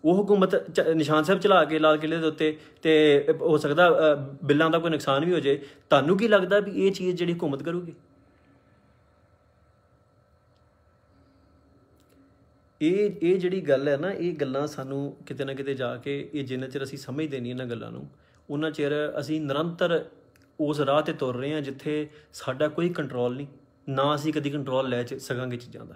ਉਹ ਹਕੂਮਤ ਨਿਸ਼ਾਨ ਸਾਹਿਬ ਚਲਾ ਕੇ ਲਾਲ ਕਿਲੇ ਦੇ ਉੱਤੇ ਤੇ ਹੋ ਸਕਦਾ ਬਿੱਲਾਂ ਦਾ ਕੋਈ ਨੁਕਸਾਨ ਵੀ ਹੋ ਜੇ ਤੁਹਾਨੂੰ ਕੀ ਲੱਗਦਾ ਵੀ ਇਹ ਚੀਜ਼ ਜਿਹੜੀ ਹਕੂਮਤ ਕਰੂਗੀ ਇਹ ਇਹ ਜਿਹੜੀ ਗੱਲ ਹੈ ਨਾ ਇਹ ਗੱਲਾਂ ਸਾਨੂੰ ਕਿਤੇ ਨਾ ਕਿਤੇ ਜਾ ਕੇ ਇਹ ਜਿੰਨਾ ਚਿਰ ਅਸੀਂ ਸਮਝਦੇ ਨਹੀਂ ਇਹਨਾਂ ਗੱਲਾਂ ਨੂੰ ਉਹਨਾਂ ਚਿਰ ਅਸੀਂ ਨਿਰੰਤਰ ਉਸ ਰਾਹ ਤੇ ਤੁਰ ਰਹੇ ਹਾਂ ਜਿੱਥੇ ਸਾਡਾ ਕੋਈ ਕੰਟਰੋਲ ਨਹੀਂ ਨਾ ਅਸੀਂ ਕਦੀ ਕੰਟਰੋਲ ਲੈ ਸਕਾਂਗੇ ਚੀਜ਼ਾਂ ਦਾ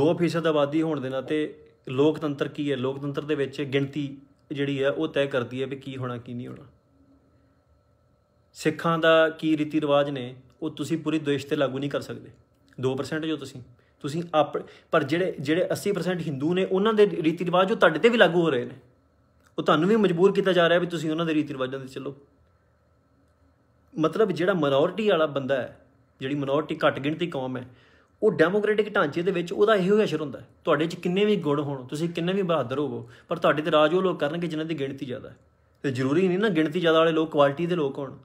2% ਆਬਾਦੀ ਹੋਣ ਦੇ ਨਾਤੇ ਲੋਕਤੰਤਰ ਕੀ ਹੈ ਲੋਕਤੰਤਰ ਦੇ ਵਿੱਚ ਗਿਣਤੀ ਜਿਹੜੀ ਹੈ ਉਹ ਤੈਅ ਕਰਦੀ ਹੈ ਵੀ ਕੀ ਹੋਣਾ ਕੀ ਨਹੀਂ ਹੋਣਾ ਸਿੱਖਾਂ ਦਾ ਕੀ ਰੀਤੀ ਰਿਵਾਜ ਨੇ ਉਹ ਤੁਸੀਂ ਪੂਰੀ ਦੇਸ਼ ਤੇ ਲਾਗੂ ਨਹੀਂ ਕਰ ਸਕਦੇ 2% ਜੋ ਤੁਸੀਂ ਤੁਸੀਂ ਆਪ ਪਰ ਜਿਹੜੇ ਜਿਹੜੇ 80% ਹਿੰਦੂ ਨੇ ਉਹਨਾਂ ਦੇ ਰੀਤੀ ਰਿਵਾਜ ਉਹ ਤੁਹਾਡੇ ਤੇ ਵੀ ਲਾਗੂ ਹੋ ਰਹੇ ਨੇ ਉਹ ਤੁਹਾਨੂੰ ਵੀ ਮਜਬੂਰ ਕੀਤਾ ਜਾ ਰਿਹਾ ਵੀ ਤੁਸੀਂ ਉਹਨਾਂ ਦੇ ਰੀਤੀ ਰਿਵਾਜਾਂ ਦੇ ਚੱਲੋ ਮਤਲਬ ਜਿਹੜਾ ਮਿਨੋਰਟੀ ਵਾਲਾ ਬੰਦਾ ਹੈ ਜਿਹੜੀ ਮਿਨੋਰਟੀ ਘੱਟ ਗਿਣਤੀ ਕੌਮ ਹੈ ਉਹ ਡੈਮੋਕ੍ਰੈਟਿਕ ਢਾਂਚੇ ਦੇ ਵਿੱਚ ਉਹਦਾ ਇਹੋ ਹੀ ਅਸ਼ਰ ਹੁੰਦਾ ਤੁਹਾਡੇ 'ਚ ਕਿੰਨੇ ਵੀ ਗੁਣ ਹੋਣ ਤੁਸੀਂ ਕਿੰਨੇ ਵੀ ਬਹਾਦਰ ਹੋਵੋ ਪਰ ਤੁਹਾਡੇ ਤੇ ਰਾਜ ਉਹ ਲੋਕ ਕਰਨਗੇ ਜਿਨ੍ਹਾਂ ਦੀ ਗਿਣਤੀ ਜ਼ਿਆਦਾ ਹੈ ਤੇ ਜ਼ਰੂਰੀ ਨਹੀਂ ਨਾ ਗਿਣਤੀ ਜ਼ਿਆਦਾ ਵਾਲੇ ਲੋਕ ਕੁਆਲਿਟੀ ਦੇ ਲੋਕ ਹੋਣ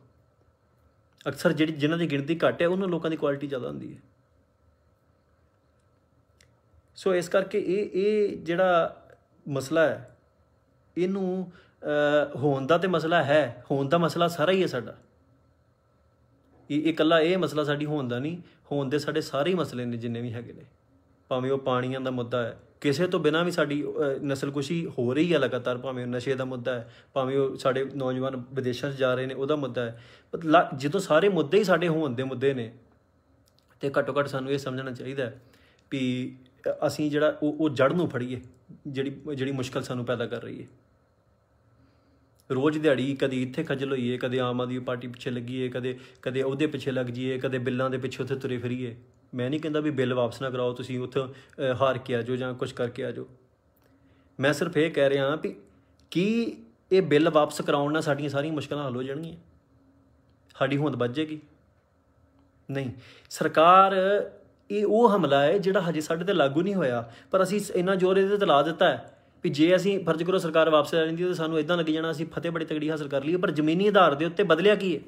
ਅਕਸਰ ਜਿਹੜੀ ਜਿਨ੍ਹਾਂ ਦੀ ਗਿਣਤੀ ਘੱਟ ਹੈ ਉਹਨਾਂ ਲੋਕਾਂ ਦੀ ਕੁਆਲਿਟੀ ਜ਼ਿਆਦਾ ਹੁੰਦੀ ਹੈ ਸੋ ਇਸ ਕਰਕੇ ਇਹ ਇਹ ਜਿਹੜਾ ਮਸਲਾ ਹੈ ਇਹਨੂੰ ਹੋਣ ਦਾ ਤੇ ਮਸਲਾ ਹੈ ਹੋਣ ਦਾ ਮਸਲਾ ਸਾਰਾ ਹੀ ਹੈ ਸਾਡਾ ਇਹ ਇਕੱਲਾ ਇਹ ਮਸਲਾ ਸਾਡੀ ਹੋਣ ਦਾ ਨਹੀਂ ਹੋਣ ਦੇ ਸਾਡੇ ਸਾਰੇ ਹੀ ਮਸਲੇ ਨੇ ਜਿੰਨੇ ਵੀ ਹੈਗੇ ਨੇ ਭਾਵੇਂ ਉਹ ਪਾਣੀਆਂ ਦਾ ਮੁੱਦਾ ਹੈ ਕਿਸੇ ਤੋਂ ਬਿਨਾ ਵੀ ਸਾਡੀ ਨਸਲਕੁਸ਼ੀ ਹੋ ਰਹੀ ਹੈ ਲਗਾਤਾਰ ਭਾਵੇਂ ਉਹ ਨਸ਼ੇ ਦਾ ਮੁੱਦਾ ਹੈ ਭਾਵੇਂ ਉਹ ਸਾਡੇ ਨੌਜਵਾਨ ਵਿਦੇਸ਼ਾਂ 'ਚ ਜਾ ਰਹੇ ਨੇ ਉਹਦਾ ਮੁੱਦਾ ਹੈ ਜਦੋਂ ਸਾਰੇ ਮੁੱਦੇ ਹੀ ਸਾਡੇ ਹੋਣ ਦੇ ਮੁੱਦੇ ਨੇ ਤੇ ਘੱਟੋ ਘੱਟ ਸਾਨੂੰ ਇਹ ਸਮਝਣਾ ਚਾਹੀਦਾ ਵੀ ਅਸੀਂ ਜਿਹੜਾ ਉਹ ਜੜ ਨੂੰ ਫੜੀਏ ਜਿਹੜੀ ਜਿਹੜੀ ਮੁਸ਼ਕਲ ਸਾਨੂੰ ਪੈਦਾ ਕਰ ਰਹੀ ਹੈ ਰੋਜ਼ ਦਿਹਾੜੀ ਕਦੇ ਇੱਥੇ ਖੱਜਲ ਹੋਈਏ ਕਦੇ ਆਮ ਆਦਮੀ ਪਾਰਟੀ ਪਿੱਛੇ ਲੱਗੀਏ ਕਦੇ ਕਦੇ ਉਹਦੇ ਪਿੱਛੇ ਲੱਗ ਜਾਈਏ ਕਦੇ ਬਿੱਲਾਂ ਦੇ ਪਿੱਛੇ ਉੱਥੇ ਤੁਰੇ ਫਿਰੀਏ ਮੈਂ ਨਹੀਂ ਕਹਿੰਦਾ ਵੀ ਬਿੱਲ ਵਾਪਸ ਨਾ ਕਰਾਓ ਤੁਸੀਂ ਉੱਥੇ ਹਾਰ ਕੇ ਆਜੋ ਜਾਂ ਕੁਝ ਕਰਕੇ ਆਜੋ ਮੈਂ ਸਿਰਫ ਇਹ ਕਹਿ ਰਿਹਾ ਵੀ ਕੀ ਇਹ ਬਿੱਲ ਵਾਪਸ ਕਰਾਉਣ ਨਾਲ ਸਾਡੀਆਂ ਸਾਰੀਆਂ ਮੁਸ਼ਕਲਾਂ ਹੱਲ ਹੋ ਜਾਣਗੀਆਂ ਸਾਡੀ ਹੋਂਦ ਬਚ ਜੇਗੀ ਨਹੀਂ ਸਰਕਾਰ ਇਹ ਉਹ ਹਮਲਾ ਹੈ ਜਿਹੜਾ ਹਜੇ ਸਾਡੇ ਤੇ ਲਾਗੂ ਨਹੀਂ ਹੋਇਆ ਪਰ ਅਸੀਂ ਇੰਨਾ ਜ਼ੋਰ ਇਹਦੇ ਤੇ ਲਾ ਦਿੱਤਾ ਹੈ ਵੀ ਜੇ ਅਸੀਂ ਫਰਜ਼ ਕਰੋ ਸਰਕਾਰ ਵਾਪਸ ਆ ਜਾਂਦੀ ਤਾਂ ਸਾਨੂੰ ਇਦਾਂ ਲੱਗ ਜਾਣਾ ਅਸੀਂ ਫਤਿਹ ਬੜੀ ਤਗੜੀ ਹਾਸਲ ਕਰ ਲਈ ਪਰ ਜ਼ਮੀਨੀ ਆਧਾਰ ਦੇ ਉੱਤੇ ਬਦਲਿਆ ਕੀ ਹੈ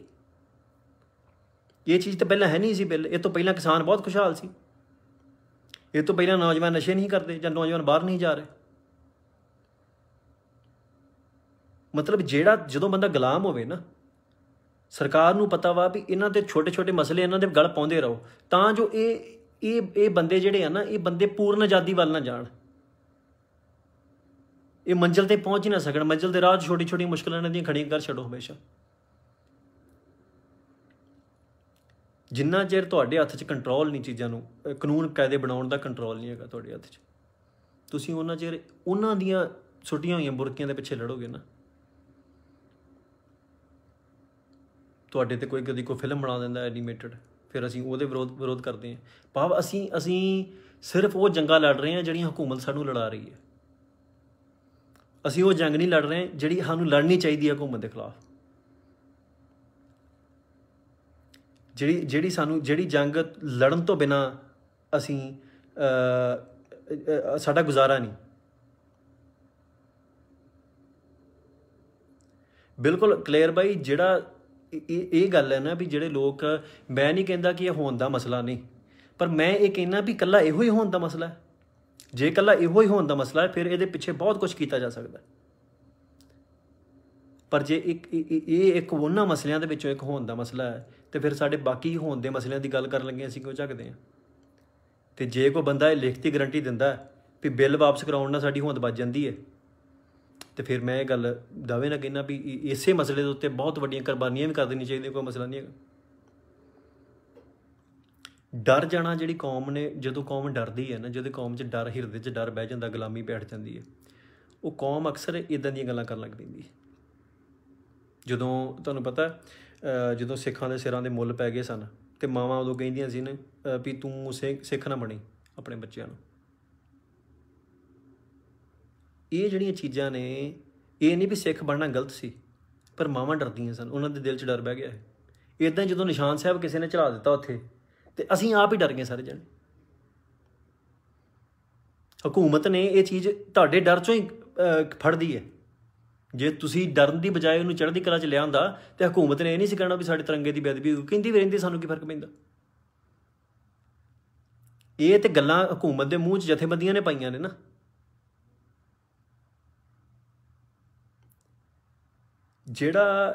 ਇਹ ਚੀਜ਼ ਤਾਂ ਪਹਿਲਾਂ ਹੈ ਨਹੀਂ ਸੀ ਪਹਿਲੇ ਇਹ ਤੋਂ ਪਹਿਲਾਂ ਕਿਸਾਨ ਬਹੁਤ ਖੁਸ਼ਹਾਲ ਸੀ ਇਹ ਤੋਂ ਪਹਿਲਾਂ ਨੌਜਵਾਨ ਨਸ਼ੇ ਨਹੀਂ ਕਰਦੇ ਜਾਂ ਨੌਜਵਾਨ ਬਾਹਰ ਨਹੀਂ ਜਾ ਰਹੇ ਮਤਲਬ ਜਿਹੜਾ ਜਦੋਂ ਬੰਦਾ ਗੁਲਾਮ ਹੋਵੇ ਨਾ ਸਰਕਾਰ ਨੂੰ ਪਤਾ ਵਾ ਵੀ ਇਹਨਾਂ ਦੇ ਛੋਟੇ-ਛੋਟੇ ਮਸਲੇ ਇਹਨਾਂ ਦੇ ਗਲ ਪਾਉਂਦੇ ਰਹੋ ਤਾਂ ਜੋ ਇਹ ਇਹ ਇਹ ਬੰਦੇ ਜਿਹੜੇ ਆ ਨਾ ਇਹ ਬੰਦੇ ਪੂਰਨ ਆਜ਼ਾਦੀ ਵੱਲ ਨਾ ਜਾਣ ਇਹ ਮੰਜ਼ਿਲ ਤੇ ਪਹੁੰਚ ਹੀ ਨਾ ਸਕਣ ਮੰਜ਼ਿਲ ਦੇ ਰਾਹ ਛੋਟੀ ਛੋਟੀ ਮੁਸ਼ਕਲਾਂ ਨੇ ਦੀਆਂ ਖੜੀਆਂ ਕਰ ਛੱਡੋ ਹਮੇਸ਼ਾ ਜਿੰਨਾ ਚਿਰ ਤੁਹਾਡੇ ਹੱਥ 'ਚ ਕੰਟਰੋਲ ਨਹੀਂ ਚੀਜ਼ਾਂ ਨੂੰ ਕਾਨੂੰਨ ਕਾਇਦੇ ਬਣਾਉਣ ਦਾ ਕੰਟਰੋਲ ਨਹੀਂ ਹੈਗਾ ਤੁਹਾਡੇ ਹੱਥ 'ਚ ਤੁਸੀਂ ਉਹਨਾਂ ਚਿਰ ਉਹਨਾਂ ਦੀਆਂ ਛੁੱਟੀਆਂ ਹੋਈਆਂ ਬੁਰਕੀਆਂ ਦੇ ਪਿੱਛੇ ਲੜੋਗੇ ਨਾ ਤੁਹਾਡੇ ਤੇ ਕੋਈ ਕਦੀ ਕੋਈ ਫਿਲਮ ਬਣਾ ਦਿੰਦਾ ਐਨੀਮੇਟਡ ਫਿਰ ਅਸੀਂ ਉਹਦੇ ਵਿਰੋਧ ਵਿਰੋਧ ਕਰਦੇ ਹਾਂ ਭਾਵ ਅਸੀਂ ਅਸੀਂ ਸਿਰਫ ਉਹ ਜੰਗਾਂ ਲੜ ਰਹੇ ਹਾਂ ਜਿਹੜੀਆਂ ਹਕੂਮਤ ਸਾਨੂੰ ਲੜਾ ਰਹੀ ਹੈ ਅਸੀਂ ਉਹ ਜੰਗ ਨਹੀਂ ਲੜ ਰਹੇ ਜਿਹੜੀ ਸਾਨੂੰ ਲੜਨੀ ਚਾਹੀਦੀ ਹੈ ਹਕੂਮਤ ਦੇ ਖਿਲਾਫ ਜਿਹੜੀ ਜਿਹੜੀ ਸਾਨੂੰ ਜਿਹੜੀ ਜੰਗ ਲੜਨ ਤੋਂ ਬਿਨਾ ਅਸੀਂ ਸਾਡਾ ਗੁਜ਼ਾਰਾ ਨਹੀਂ ਬਿਲਕੁਲ ਕਲੀਅਰ ਬਾਈ ਜਿਹੜਾ ਇਹ ਇਹ ਗੱਲ ਹੈ ਨਾ ਵੀ ਜਿਹੜੇ ਲੋਕ ਮੈਂ ਨਹੀਂ ਕਹਿੰਦਾ ਕਿ ਇਹ ਹੋਣ ਦਾ ਮਸਲਾ ਨਹੀਂ ਪਰ ਮੈਂ ਇਹ ਕਹਿਣਾ ਵੀ ਕੱਲਾ ਇਹੋ ਹੀ ਹੋਣ ਦਾ ਮਸਲਾ ਹੈ ਜੇ ਕੱਲਾ ਇਹੋ ਹੀ ਹੋਣ ਦਾ ਮਸਲਾ ਹੈ ਫਿਰ ਇਹਦੇ ਪਿੱਛੇ ਬਹੁਤ ਕੁਝ ਕੀਤਾ ਜਾ ਸਕਦਾ ਪਰ ਜੇ ਇੱਕ ਇਹ ਇੱਕ ਉਹਨਾਂ ਮਸਲਿਆਂ ਦੇ ਵਿੱਚੋਂ ਇੱਕ ਹੋਣ ਦਾ ਮਸਲਾ ਹੈ ਤੇ ਫਿਰ ਸਾਡੇ ਬਾਕੀ ਹੋਣ ਦੇ ਮਸਲਿਆਂ ਦੀ ਗੱਲ ਕਰਨ ਲੱਗੇ ਅਸੀਂ ਕਿਉਂ ਝੱਕਦੇ ਆ ਤੇ ਜੇ ਕੋਈ ਬੰਦਾ ਇਹ ਲਿਖਤੀ ਗਾਰੰਟੀ ਦਿੰਦਾ ਵੀ ਬਿੱਲ ਵਾਪਸ ਕਰਾਉਣ ਨਾਲ ਸਾਡੀ ਹੋਂਦ ਬਚ ਜਾਂਦੀ ਹੈ ਤੇ ਫਿਰ ਮੈਂ ਇਹ ਗੱਲ ਦਵੇ ਨਾ ਕਿੰਨਾ ਵੀ ਇਸੇ ਮਸਲੇ ਦੇ ਉੱਤੇ ਬਹੁਤ ਵੱਡੀਆਂ ਕੁਰਬਾਨੀਆਂ ਵੀ ਕਰ ਦੇਣੀ ਚਾਹੀਦੀਆਂ ਕੋਈ ਮਸਲਾ ਨਹੀਂ ਹੈਗਾ ਡਰ ਜਾਣਾ ਜਿਹੜੀ ਕੌਮ ਨੇ ਜਦੋਂ ਕੌਮ ਡਰਦੀ ਹੈ ਨਾ ਜਦੋਂ ਕੌਮ 'ਚ ਡਰ ਹਿਰਦੇ 'ਚ ਡਰ ਬਹਿ ਜਾਂਦਾ ਗੁਲਾਮੀ ਬੈਠ ਜਾਂਦੀ ਹੈ ਉਹ ਕੌਮ ਅਕਸਰ ਇਦਾਂ ਦੀਆਂ ਗੱਲਾਂ ਕਰਨ ਲੱਗ ਪੈਂਦੀ ਹੈ ਜਦੋਂ ਤੁਹਾਨੂੰ ਪਤਾ ਜਦੋਂ ਸਿੱਖਾਂ ਦੇ ਸਿਰਾਂ ਦੇ ਮੁੱਲ ਪੈ ਗਏ ਸਨ ਤੇ ਮਾਵਾਂ ਉਦੋਂ ਕਹਿੰਦੀਆਂ ਸੀ ਨੇ ਵੀ ਤੂੰ ਸਿੱਖ ਨਾ ਬਣੀ ਆਪਣੇ ਬੱਚਿਆਂ ਨੂੰ ਇਹ ਜਿਹੜੀਆਂ ਚੀਜ਼ਾਂ ਨੇ ਇਹ ਨਹੀਂ ਵੀ ਸਿੱਖ ਬਣਨਾ ਗਲਤ ਸੀ ਪਰ ਮਾਵਾਂ ਡਰਦੀਆਂ ਸਨ ਉਹਨਾਂ ਦੇ ਦਿਲ 'ਚ ਡਰ ਬਹਿ ਗਿਆ ਇਦਾਂ ਜਦੋਂ ਨਿਸ਼ਾਨ ਸਾਹਿਬ ਕਿਸੇ ਨੇ ਚਲਾ ਦਿੱਤਾ ਉੱਥੇ ਤੇ ਅਸੀਂ ਆਪ ਹੀ ਡਰ ਗਏ ਸਾਰੇ ਜਣੇ ਹਕੂਮਤ ਨੇ ਇਹ ਚੀਜ਼ ਤੁਹਾਡੇ ਡਰ ਚੋਂ ਹੀ ਫੜਦੀ ਹੈ ਜੇ ਤੁਸੀਂ ਡਰਨ ਦੀ ਬਜਾਏ ਉਹਨੂੰ ਚੜ੍ਹਦੀ ਕਲਾ 'ਚ ਲਿਆਂਦਾ ਤੇ ਹਕੂਮਤ ਨੇ ਇਹ ਨਹੀਂ ਸੀ ਕਹਿਣਾ ਵੀ ਸਾਡੇ ਤਰੰਗੇ ਦੀ ਬੇਅਦਬੀ ਹੋਊ ਕਹਿੰਦੀ ਵੀ ਰਹਿੰਦੀ ਸਾਨੂੰ ਕੀ ਫਰਕ ਪੈਂਦਾ ਇਹ ਤੇ ਗੱਲਾਂ ਹਕੂਮਤ ਦੇ ਮੂੰਹ 'ਚ ਜਥੇਬੰਦੀਆਂ ਨੇ ਪਾਈਆਂ ਨੇ ਨਾ ਜਿਹੜਾ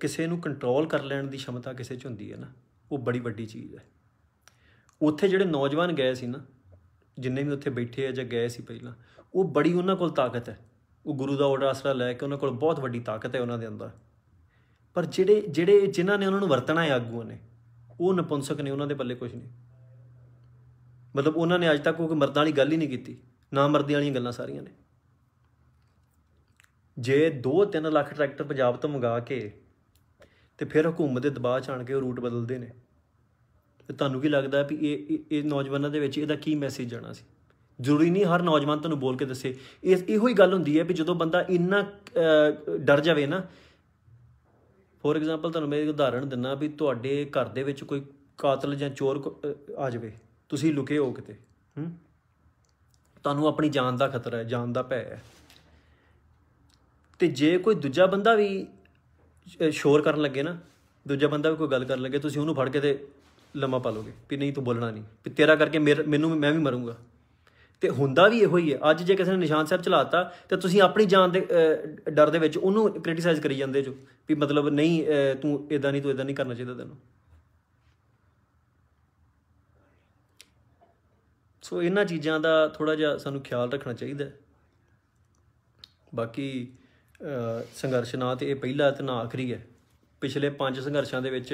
ਕਿਸੇ ਨੂੰ ਕੰਟਰੋਲ ਕਰ ਲੈਣ ਦੀ ਸ਼ਮਤਾ ਕਿਸੇ 'ਚ ਹੁੰਦੀ ਹੈ ਨਾ ਉਹ ਬੜੀ ਵੱਡੀ ਚੀਜ਼ ਹੈ ਉੱਥੇ ਜਿਹੜੇ ਨੌਜਵਾਨ ਗਏ ਸੀ ਨਾ ਜਿੰਨੇ ਵੀ ਉੱਥੇ ਬੈਠੇ ਆ ਜਾਂ ਗਏ ਸੀ ਪਹਿਲਾਂ ਉਹ ਬੜੀ ਉਹਨਾਂ ਕੋਲ ਤਾਕਤ ਹੈ ਉਹ ਗੁਰੂ ਦਾ ਆਰਡਰ ਆਸਰਾ ਲੈ ਕੇ ਉਹਨਾਂ ਕੋਲ ਬਹੁਤ ਵੱਡੀ ਤਾਕਤ ਹੈ ਉਹਨਾਂ ਦੇ ਅੰਦਰ ਪਰ ਜਿਹੜੇ ਜਿਹੜੇ ਜਿਨ੍ਹਾਂ ਨੇ ਉਹਨਾਂ ਨੂੰ ਵਰਤਣਾ ਹੈ ਆਗੂਆਂ ਨੇ ਉਹ ਨਪੁੰਸਕ ਨੇ ਉਹਨਾਂ ਦੇ ਪੱਲੇ ਕੁਝ ਨਹੀਂ ਮਤਲਬ ਉਹਨਾਂ ਨੇ ਅੱਜ ਤੱਕ ਕੋਈ ਮਰਦਾਂ ਵਾਲੀ ਗੱਲ ਹੀ ਨਹੀਂ ਕੀਤੀ ਨਾ ਮਰਦਾਂ ਵਾਲੀਆਂ ਗੱਲਾਂ ਸਾਰੀਆਂ ਨੇ ਜੇ 2-3 ਲੱਖ ਟਰੈਕਟਰ ਪੰਜਾਬ ਤੋਂ ਮੰਗਾ ਕੇ ਤੇ ਫਿਰ ਹਕੂਮਤ ਦੇ ਦਬਾਅ ਚ ਆਣ ਕੇ ਉਹ ਰੂਟ ਬਦਲਦੇ ਨੇ ਤੇ ਤੁਹਾਨੂੰ ਕੀ ਲੱਗਦਾ ਵੀ ਇਹ ਇਹ ਨੌਜਵਾਨਾਂ ਦੇ ਵਿੱਚ ਇਹਦਾ ਕੀ ਮੈਸੇਜ ਜਾਣਾ ਸੀ ਜ਼ਰੂਰੀ ਨਹੀਂ ਹਰ ਨੌਜਵਾਨ ਤੁਹਾਨੂੰ ਬੋਲ ਕੇ ਦੱਸੇ ਇਸ ਇਹੋ ਹੀ ਗੱਲ ਹੁੰਦੀ ਹੈ ਵੀ ਜਦੋਂ ਬੰਦਾ ਇੰਨਾ ਡਰ ਜਾਵੇ ਨਾ ਫੋਰ ਐਗਜ਼ਾਮਪਲ ਤੁਹਾਨੂੰ ਮੈਂ ਇੱਕ ਉਦਾਹਰਣ ਦਿੰਨਾ ਵੀ ਤੁਹਾਡੇ ਘਰ ਦੇ ਵਿੱਚ ਕੋਈ ਕਾਤਲ ਜਾਂ ਚੋਰ ਆ ਜਾਵੇ ਤੁਸੀਂ ਲੁਕੇ ਹੋ ਕਿਤੇ ਹੂੰ ਤੁਹਾਨੂੰ ਆਪਣੀ ਜਾਨ ਦਾ ਖਤਰਾ ਹੈ ਜਾਨ ਦਾ ਭੈ ਹੈ ਤੇ ਜੇ ਕੋਈ ਦੂਜਾ ਬੰਦਾ ਵੀ ਸ਼ੋਰ ਕਰਨ ਲੱਗੇ ਨਾ ਦੂਜਾ ਬੰਦਾ ਵੀ ਕੋਈ ਗੱਲ ਕਰਨ ਲੱਗੇ ਤੁਸੀਂ ਉਹਨੂੰ ਫੜ ਕੇ ਤੇ ਲੰਮਾ ਪਾ ਲੋਗੇ ਵੀ ਨਹੀਂ ਤੂੰ ਬੋਲਣਾ ਨਹੀਂ ਵੀ ਤੇਰਾ ਕਰਕੇ ਮੈਨੂੰ ਮੈਂ ਵੀ ਮਰੂੰਗਾ ਤੇ ਹੁੰਦਾ ਵੀ ਇਹੋ ਹੀ ਹੈ ਅੱਜ ਜੇ ਕਿਸੇ ਨੇ ਨਿਸ਼ਾਨ ਸਾਹਿਬ ਚਲਾਤਾ ਤੇ ਤੁਸੀਂ ਆਪਣੀ ਜਾਨ ਦੇ ਡਰ ਦੇ ਵਿੱਚ ਉਹਨੂੰ ਕ੍ਰਿਟਿਸਾਈਜ਼ ਕਰੀ ਜਾਂਦੇ ਜੋ ਵੀ ਮਤਲਬ ਨਹੀਂ ਤੂੰ ਇਦਾਂ ਨਹੀਂ ਤੂੰ ਇਦਾਂ ਨਹੀਂ ਕਰਨਾ ਚਾਹੀਦਾ ਤੈਨੂੰ ਸੋ ਇਹਨਾਂ ਚੀਜ਼ਾਂ ਦਾ ਥੋੜਾ ਜਿਹਾ ਸਾਨੂੰ ਖਿਆਲ ਰੱਖਣਾ ਚਾਹੀਦਾ ਬਾਕੀ ਸੰਘਰਸ਼ ਨਾ ਤੇ ਇਹ ਪਹਿਲਾ ਤੇ ਨਾ ਆਖਰੀ ਹੈ ਪਿਛਲੇ ਪੰਜ ਸੰਘਰਸ਼ਾਂ ਦੇ ਵਿੱਚ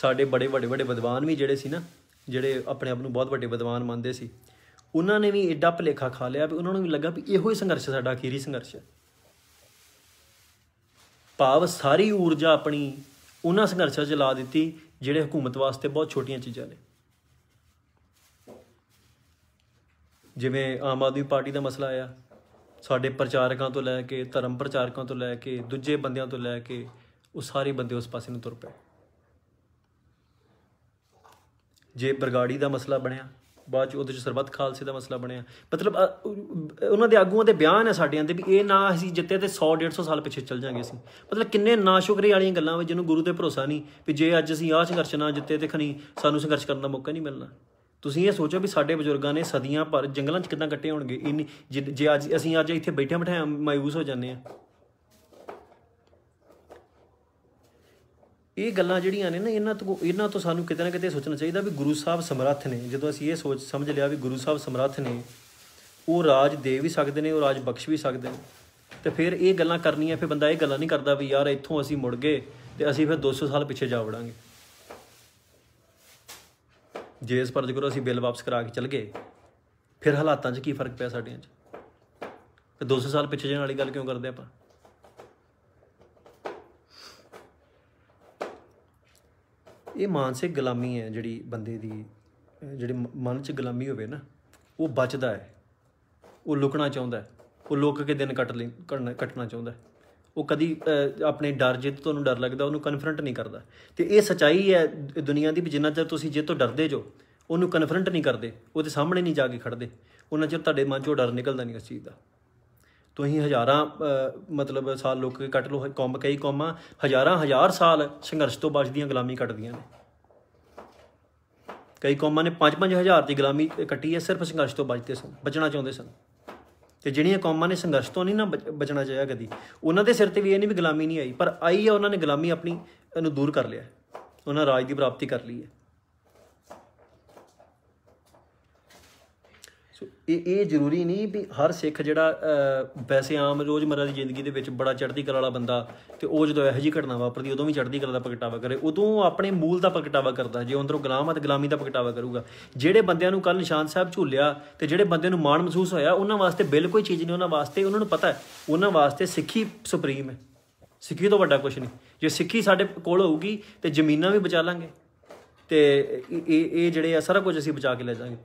ਸਾਡੇ ਬੜੇ ਵੱਡੇ ਵੱਡੇ ਵਿਦਵਾਨ ਵੀ ਜਿਹੜੇ ਸੀ ਨਾ ਜਿਹੜੇ ਆਪਣੇ ਆਪ ਨੂੰ ਬਹੁਤ ਵੱਡੇ ਵਿਦਵਾਨ ਮੰਨਦੇ ਸੀ ਉਹਨਾਂ ਨੇ ਵੀ ਏਡਾ ਭਲੇਖਾ ਖਾ ਲਿਆ ਵੀ ਉਹਨਾਂ ਨੂੰ ਵੀ ਲੱਗਾ ਵੀ ਇਹੋ ਹੀ ਸੰਘਰਸ਼ ਸਾਡਾ ਅਖੀਰੀ ਸੰਘਰਸ਼ ਹੈ ਭਾਵ ਸਾਰੀ ਊਰਜਾ ਆਪਣੀ ਉਹਨਾਂ ਸੰਘਰਸ਼ਾਂ 'ਚ ਲਾ ਦਿੱਤੀ ਜਿਹੜੇ ਹਕੂਮਤ ਵਾਸਤੇ ਬਹੁਤ ਛੋਟੀਆਂ ਚੀਜ਼ਾਂ ਨੇ ਜਿਵੇਂ ਆਮ ਆਦਮੀ ਪਾਰਟੀ ਦਾ ਮਸਲਾ ਆਇਆ ਸਾਡੇ ਪ੍ਰਚਾਰਕਾਂ ਤੋਂ ਲੈ ਕੇ ਧਰਮ ਪ੍ਰਚਾਰਕਾਂ ਤੋਂ ਲੈ ਕੇ ਦੂਜੇ ਬੰਦਿਆਂ ਤੋਂ ਲੈ ਕੇ ਉਹ ਸਾਰੇ ਬੰਦੇ ਉਸ ਪਾਸੇ ਨੂੰ ਤੁਰ ਪਏ ਜੇ ਬਰਗਾੜੀ ਦਾ ਮਸਲਾ ਬਣਿਆ ਬਾਅਦ ਚ ਉਹਦੇ ਚ ਸਰਬੱਤ ਖਾਲਸੇ ਦਾ ਮਸਲਾ ਬਣਿਆ ਮਤਲਬ ਉਹਨਾਂ ਦੇ ਆਗੂਆਂ ਦੇ ਬਿਆਨ ਹੈ ਸਾਡੇ ਅੰਦਰ ਵੀ ਇਹ ਨਾ ਅਸੀਂ ਜਿੱਤੇ ਤੇ 100 150 ਸਾਲ ਪਿੱਛੇ ਚੱਲ ਜਾਾਂਗੇ ਅਸੀਂ ਮਤਲਬ ਕਿੰਨੇ ਨਾਸ਼ੁਕਰੀ ਵਾਲੀਆਂ ਗੱਲਾਂ ਵਿੱਚ ਜਿਹਨੂੰ ਗੁਰੂ ਤੇ ਭਰੋਸਾ ਨਹੀਂ ਵੀ ਜੇ ਅੱਜ ਅਸੀਂ ਆਹ ਸੰਘਰਸ਼ ਨਾ ਜਿੱਤੇ ਤੇ ਖਣੀ ਸਾਨੂੰ ਸੰਘਰਸ਼ ਕਰਨ ਦਾ ਮੌਕਾ ਨਹੀਂ ਮਿਲਣਾ ਤੁਸੀਂ ਇਹ ਸੋਚੋ ਵੀ ਸਾਡੇ ਬਜ਼ੁਰਗਾਂ ਨੇ ਸਦੀਆਂ ਪਰ ਜੰਗਲਾਂ 'ਚ ਕਿਦਾਂ ਕੱਟੇ ਹੋਣਗੇ ਇੰਨੀ ਜੇ ਅੱਜ ਅਸੀਂ ਅੱਜ ਇੱਥੇ ਬੈਠੇ ਬਿਠਾਇਆ ਮਾਇੂਸ ਹੋ ਜਾਂਦੇ ਆ ਇਹ ਗੱਲਾਂ ਜਿਹੜੀਆਂ ਨੇ ਨਾ ਇਹਨਾਂ ਤੋਂ ਇਹਨਾਂ ਤੋਂ ਸਾਨੂੰ ਕਿਤੇ ਨਾ ਕਿਤੇ ਸੋਚਣਾ ਚਾਹੀਦਾ ਵੀ ਗੁਰੂ ਸਾਹਿਬ ਸਮਰੱਥ ਨੇ ਜਦੋਂ ਅਸੀਂ ਇਹ ਸੋਚ ਸਮਝ ਲਿਆ ਵੀ ਗੁਰੂ ਸਾਹਿਬ ਸਮਰੱਥ ਨੇ ਉਹ ਰਾਜ ਦੇ ਵੀ ਸਕਦੇ ਨੇ ਉਹ ਰਾਜ ਬਖਸ਼ ਵੀ ਸਕਦੇ ਨੇ ਤੇ ਫਿਰ ਇਹ ਗੱਲਾਂ ਕਰਨੀਆਂ ਫਿਰ ਬੰਦਾ ਇਹ ਗੱਲਾਂ ਨਹੀਂ ਕਰਦਾ ਵੀ ਯਾਰ ਇੱਥੋਂ ਅਸੀਂ ਮੁੜ ਗਏ ਤੇ ਅਸੀਂ ਫਿਰ 200 ਸਾਲ ਪਿੱਛੇ ਜਾ ਵੜਾਂਗੇ ਜੇ ਇਸ ਪਰ ਜਿਕਰ ਅਸੀਂ ਬਿੱਲ ਵਾਪਸ ਕਰਾ ਕੇ ਚੱਲ ਗਏ ਫਿਰ ਹਾਲਾਤਾਂ 'ਚ ਕੀ ਫਰਕ ਪਿਆ ਸਾਡੀਆਂ 'ਚ ਤੇ 200 ਸਾਲ ਪਿੱਛੇ ਜਾਣ ਵਾਲੀ ਗੱਲ ਕਿਉਂ ਕਰਦੇ ਆਪਾਂ ਇਹ ਮਾਨਸਿਕ ਗੁਲਾਮੀ ਹੈ ਜਿਹੜੀ ਬੰਦੇ ਦੀ ਜਿਹੜੀ ਮਨ 'ਚ ਗੁਲਾਮੀ ਹੋਵੇ ਨਾ ਉਹ ਬਚਦਾ ਹੈ ਉਹ ਲੁਕਣਾ ਚਾਹੁੰਦਾ ਹੈ ਉਹ ਲੁਕ ਕੇ ਦਿਨ ਕੱਟ ਲੈ ਕੱਟਣਾ ਚਾਹੁੰਦਾ ਹੈ ਉਹ ਕਦੀ ਆਪਣੇ ਡਰ ਜੇ ਤੁਹਾਨੂੰ ਡਰ ਲੱਗਦਾ ਉਹਨੂੰ ਕਨਫਰੰਟ ਨਹੀਂ ਕਰਦਾ ਤੇ ਇਹ ਸਚਾਈ ਹੈ ਦੁਨੀਆ ਦੀ ਵੀ ਜਿੰਨਾ ਚਿਰ ਤੁਸੀਂ ਜੇ ਤੋਂ ਡਰਦੇ ਜੋ ਉਹਨੂੰ ਕਨਫਰੰਟ ਨਹੀਂ ਕਰਦੇ ਉਹਦੇ ਸਾਹਮਣੇ ਨਹੀਂ ਜਾ ਕੇ ਖੜਦੇ ਉਹਨਾਂ ਚਿਰ ਤੁਹਾਡੇ ਮਨ ਚੋਂ ਡਰ ਨਿਕਲਦਾ ਨਹੀਂ ਉਸ ਚੀਜ਼ ਦਾ ਤੁਸੀਂ ਹਜ਼ਾਰਾਂ ਮਤਲਬ ਸਾਲ ਲੋਕ ਕੱਟ ਲੋ ਕੰਮ ਕਈ ਕੰਮਾਂ ਹਜ਼ਾਰਾਂ ਹਜ਼ਾਰ ਸਾਲ ਸੰਘਰਸ਼ ਤੋਂ ਬਚਦੀਆਂ ਗੁਲਾਮੀ ਕੱਟਦੀਆਂ ਨੇ ਕਈ ਕੰਮਾਂ ਨੇ 5-5000 ਦੀ ਗੁਲਾਮੀ ਕੱਟੀ ਹੈ ਸਿਰਫ ਸੰਘਰਸ਼ ਤੋਂ ਬਚਦੇ ਸਨ ਬਚਣਾ ਚਾਹੁੰਦੇ ਸਨ ਤੇ ਜਿਹੜੀਆਂ ਕੌਮਾਂ ਨੇ ਸੰਘਰਸ਼ ਤੋਂ ਨਹੀਂ ਨਾ ਬਚਣਾ ਚਾਹਿਆ ਕਦੀ ਉਹਨਾਂ ਦੇ ਸਿਰ ਤੇ ਵੀ ਇਹ ਨਹੀਂ ਵੀ ਗੁਲਾਮੀ ਨਹੀਂ ਆਈ ਪਰ ਆਈ ਆ ਉਹਨਾਂ ਨੇ ਗੁਲਾਮੀ ਆਪਣੀ ਨੂੰ ਦੂਰ ਕਰ ਲਿਆ ਉਹਨਾਂ ਰਾਜ ਦੀ ਪ੍ਰਾਪਤੀ ਕਰ ਲਈ ਹੈ ਇਹ ਇਹ ਜ਼ਰੂਰੀ ਨਹੀਂ ਵੀ ਹਰ ਸਿੱਖ ਜਿਹੜਾ ਵੈਸੇ ਆਮ ਰੋਜ਼ਮਰਰਾ ਦੀ ਜ਼ਿੰਦਗੀ ਦੇ ਵਿੱਚ ਬੜਾ ਚੜ੍ਹਦੀ ਕਲਾ ਵਾਲਾ ਬੰਦਾ ਤੇ ਉਹ ਜਦੋਂ ਇਹੋ ਜੀ ਘਟਨਾ ਵਾਪਰਦੀ ਉਦੋਂ ਵੀ ਚੜ੍ਹਦੀ ਕਲਾ ਦਾ ਪ੍ਰਗਟਾਵਾ ਕਰੇ ਉਦੋਂ ਆਪਣੇ ਮੂਲ ਦਾ ਪ੍ਰਗਟਾਵਾ ਕਰਦਾ ਜੇ ਅੰਦਰੋਂ ਗੁਲਾਮ ਹੈ ਤੇ ਗੁਲਾਮੀ ਦਾ ਪ੍ਰਗਟਾਵਾ ਕਰੂਗਾ ਜਿਹੜੇ ਬੰਦਿਆਂ ਨੂੰ ਕੱਲ ਨਿਸ਼ਾਨ ਸਾਹਿਬ ਝੂਲਿਆ ਤੇ ਜਿਹੜੇ ਬੰਦੇ ਨੂੰ ਮਾਣ ਮਹਿਸੂਸ ਹੋਇਆ ਉਹਨਾਂ ਵਾਸਤੇ ਬਿਲਕੁਲ ਕੋਈ ਚੀਜ਼ ਨਹੀਂ ਉਹਨਾਂ ਵਾਸਤੇ ਉਹਨਾਂ ਨੂੰ ਪਤਾ ਹੈ ਉਹਨਾਂ ਵਾਸਤੇ ਸਿੱਖੀ ਸੁਪਰੀਮ ਹੈ ਸਿੱਖੀ ਤੋਂ ਵੱਡਾ ਕੁਝ ਨਹੀਂ ਜੇ ਸਿੱਖੀ ਸਾਡੇ ਕੋਲ ਹੋਊਗੀ ਤੇ ਜ਼ਮੀਨਾਂ ਵੀ ਬਚਾ ਲਾਂਗੇ ਤੇ ਇਹ ਇਹ ਜਿਹੜੇ ਆ ਸਾਰਾ ਕੁਝ ਅਸੀਂ ਬਚਾ ਕੇ ਲੈ ਜਾਾਂਗੇ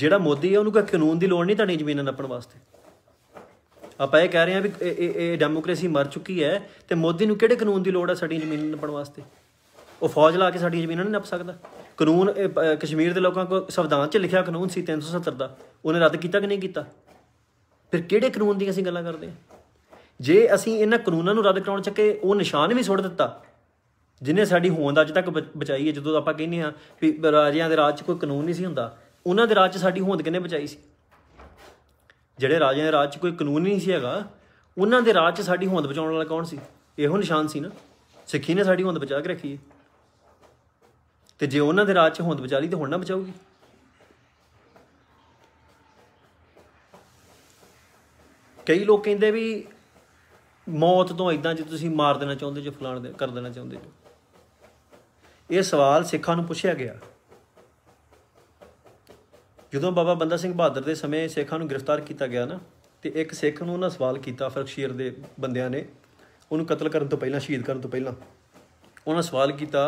ਜਿਹੜਾ ਮੋਦੀ ਹੈ ਉਹਨੂੰ ਕੋਈ ਕਾਨੂੰਨ ਦੀ ਲੋੜ ਨਹੀਂ ਨਹੀਂ ਜ਼ਮੀਨਾਂ ਨੱਪਣ ਵਾਸਤੇ ਆਪਾਂ ਇਹ ਕਹਿ ਰਹੇ ਹਾਂ ਵੀ ਇਹ ਇਹ ਡੈਮੋਕ੍ਰੇਸੀ ਮਰ ਚੁੱਕੀ ਹੈ ਤੇ ਮੋਦੀ ਨੂੰ ਕਿਹੜੇ ਕਾਨੂੰਨ ਦੀ ਲੋੜ ਹੈ ਸਾਡੀ ਜ਼ਮੀਨ ਨੱਪਣ ਵਾਸਤੇ ਉਹ ਫੌਜ ਲਾ ਕੇ ਸਾਡੀ ਜ਼ਮੀਨਾਂ ਨਹੀਂ ਨੱਪ ਸਕਦਾ ਕਾਨੂੰਨ ਕਸ਼ਮੀਰ ਦੇ ਲੋਕਾਂ ਕੋ ਸੰਵਿਧਾਨ 'ਚ ਲਿਖਿਆ ਕਾਨੂੰਨ ਸੀ 370 ਦਾ ਉਹਨੇ ਰੱਦ ਕੀਤਾ ਕਿ ਨਹੀਂ ਕੀਤਾ ਫਿਰ ਕਿਹੜੇ ਕਾਨੂੰਨ ਦੀ ਅਸੀਂ ਗੱਲਾਂ ਕਰਦੇ ਹਾਂ ਜੇ ਅਸੀਂ ਇਹਨਾਂ ਕਾਨੂੰਨਾਂ ਨੂੰ ਰੱਦ ਕਰਾਉਣ ਚੱਕੇ ਉਹ ਨਿਸ਼ਾਨ ਵੀ ਸੁੱਟ ਦਿੱਤਾ ਜਿਨੇ ਸਾਡੀ ਹੋਂਦ ਅੱਜ ਤੱਕ ਬਚਾਈ ਹੈ ਜਦੋਂ ਆਪਾਂ ਕਹਿੰਦੇ ਹਾਂ ਵੀ ਰਾਜਿਆਂ ਦੇ ਰਾਜ 'ਚ ਕੋਈ ਕਾਨੂੰਨ ਨਹੀਂ ਸੀ ਹੁੰਦਾ ਉਹਨਾਂ ਦੇ ਰਾਜ 'ਚ ਸਾਡੀ ਹੋਂਦ ਕਿਨੇ ਬਚਾਈ ਸੀ ਜਿਹੜੇ ਰਾਜਿਆਂ ਦੇ ਰਾਜ 'ਚ ਕੋਈ ਕਾਨੂੰਨ ਨਹੀਂ ਸੀ ਹੈਗਾ ਉਹਨਾਂ ਦੇ ਰਾਜ 'ਚ ਸਾਡੀ ਹੋਂਦ ਬਚਾਉਣ ਵਾਲਾ ਕੌਣ ਸੀ ਇਹੋ ਨਿਸ਼ਾਨ ਸੀ ਨਾ ਸਿੱਖੀ ਨੇ ਸਾਡੀ ਹੋਂਦ ਬਚਾ ਕੇ ਰੱਖੀ ਹੈ ਤੇ ਜੇ ਉਹਨਾਂ ਦੇ ਰਾਜ 'ਚ ਹੋਂਦ ਬਚਾ ਲਈ ਤੇ ਹੁਣ ਨਾ ਬਚਾਉਗੀ ਕਈ ਲੋਕ ਕਹਿੰਦੇ ਵੀ ਮੌਤ ਤੋਂ ਇਦਾਂ ਜੇ ਤੁਸੀਂ ਮਾਰ ਦੇਣਾ ਚਾਹੁੰਦੇ ਜੋ ਫਲਾਣ ਕਰ ਦੇਣਾ ਚਾਹੁੰਦੇ ਇਹ ਸਵਾਲ ਸਿੱਖਾਂ ਨੂੰ ਪੁੱਛਿਆ ਗਿਆ ਜਦੋਂ ਬਾਬਾ ਬੰਦਾ ਸਿੰਘ ਬਹਾਦਰ ਦੇ ਸਮੇਂ ਸਿੱਖਾਂ ਨੂੰ ਗ੍ਰਿਫਤਾਰ ਕੀਤਾ ਗਿਆ ਨਾ ਤੇ ਇੱਕ ਸਿੱਖ ਨੂੰ ਉਹਨਾਂ ਸਵਾਲ ਕੀਤਾ ਫਰਕਸ਼ੀਰ ਦੇ ਬੰਦਿਆਂ ਨੇ ਉਹਨੂੰ ਕਤਲ ਕਰਨ ਤੋਂ ਪਹਿਲਾਂ ਸ਼ਹੀਦ ਕਰਨ ਤੋਂ ਪਹਿਲਾਂ ਉਹਨਾਂ ਸਵਾਲ ਕੀਤਾ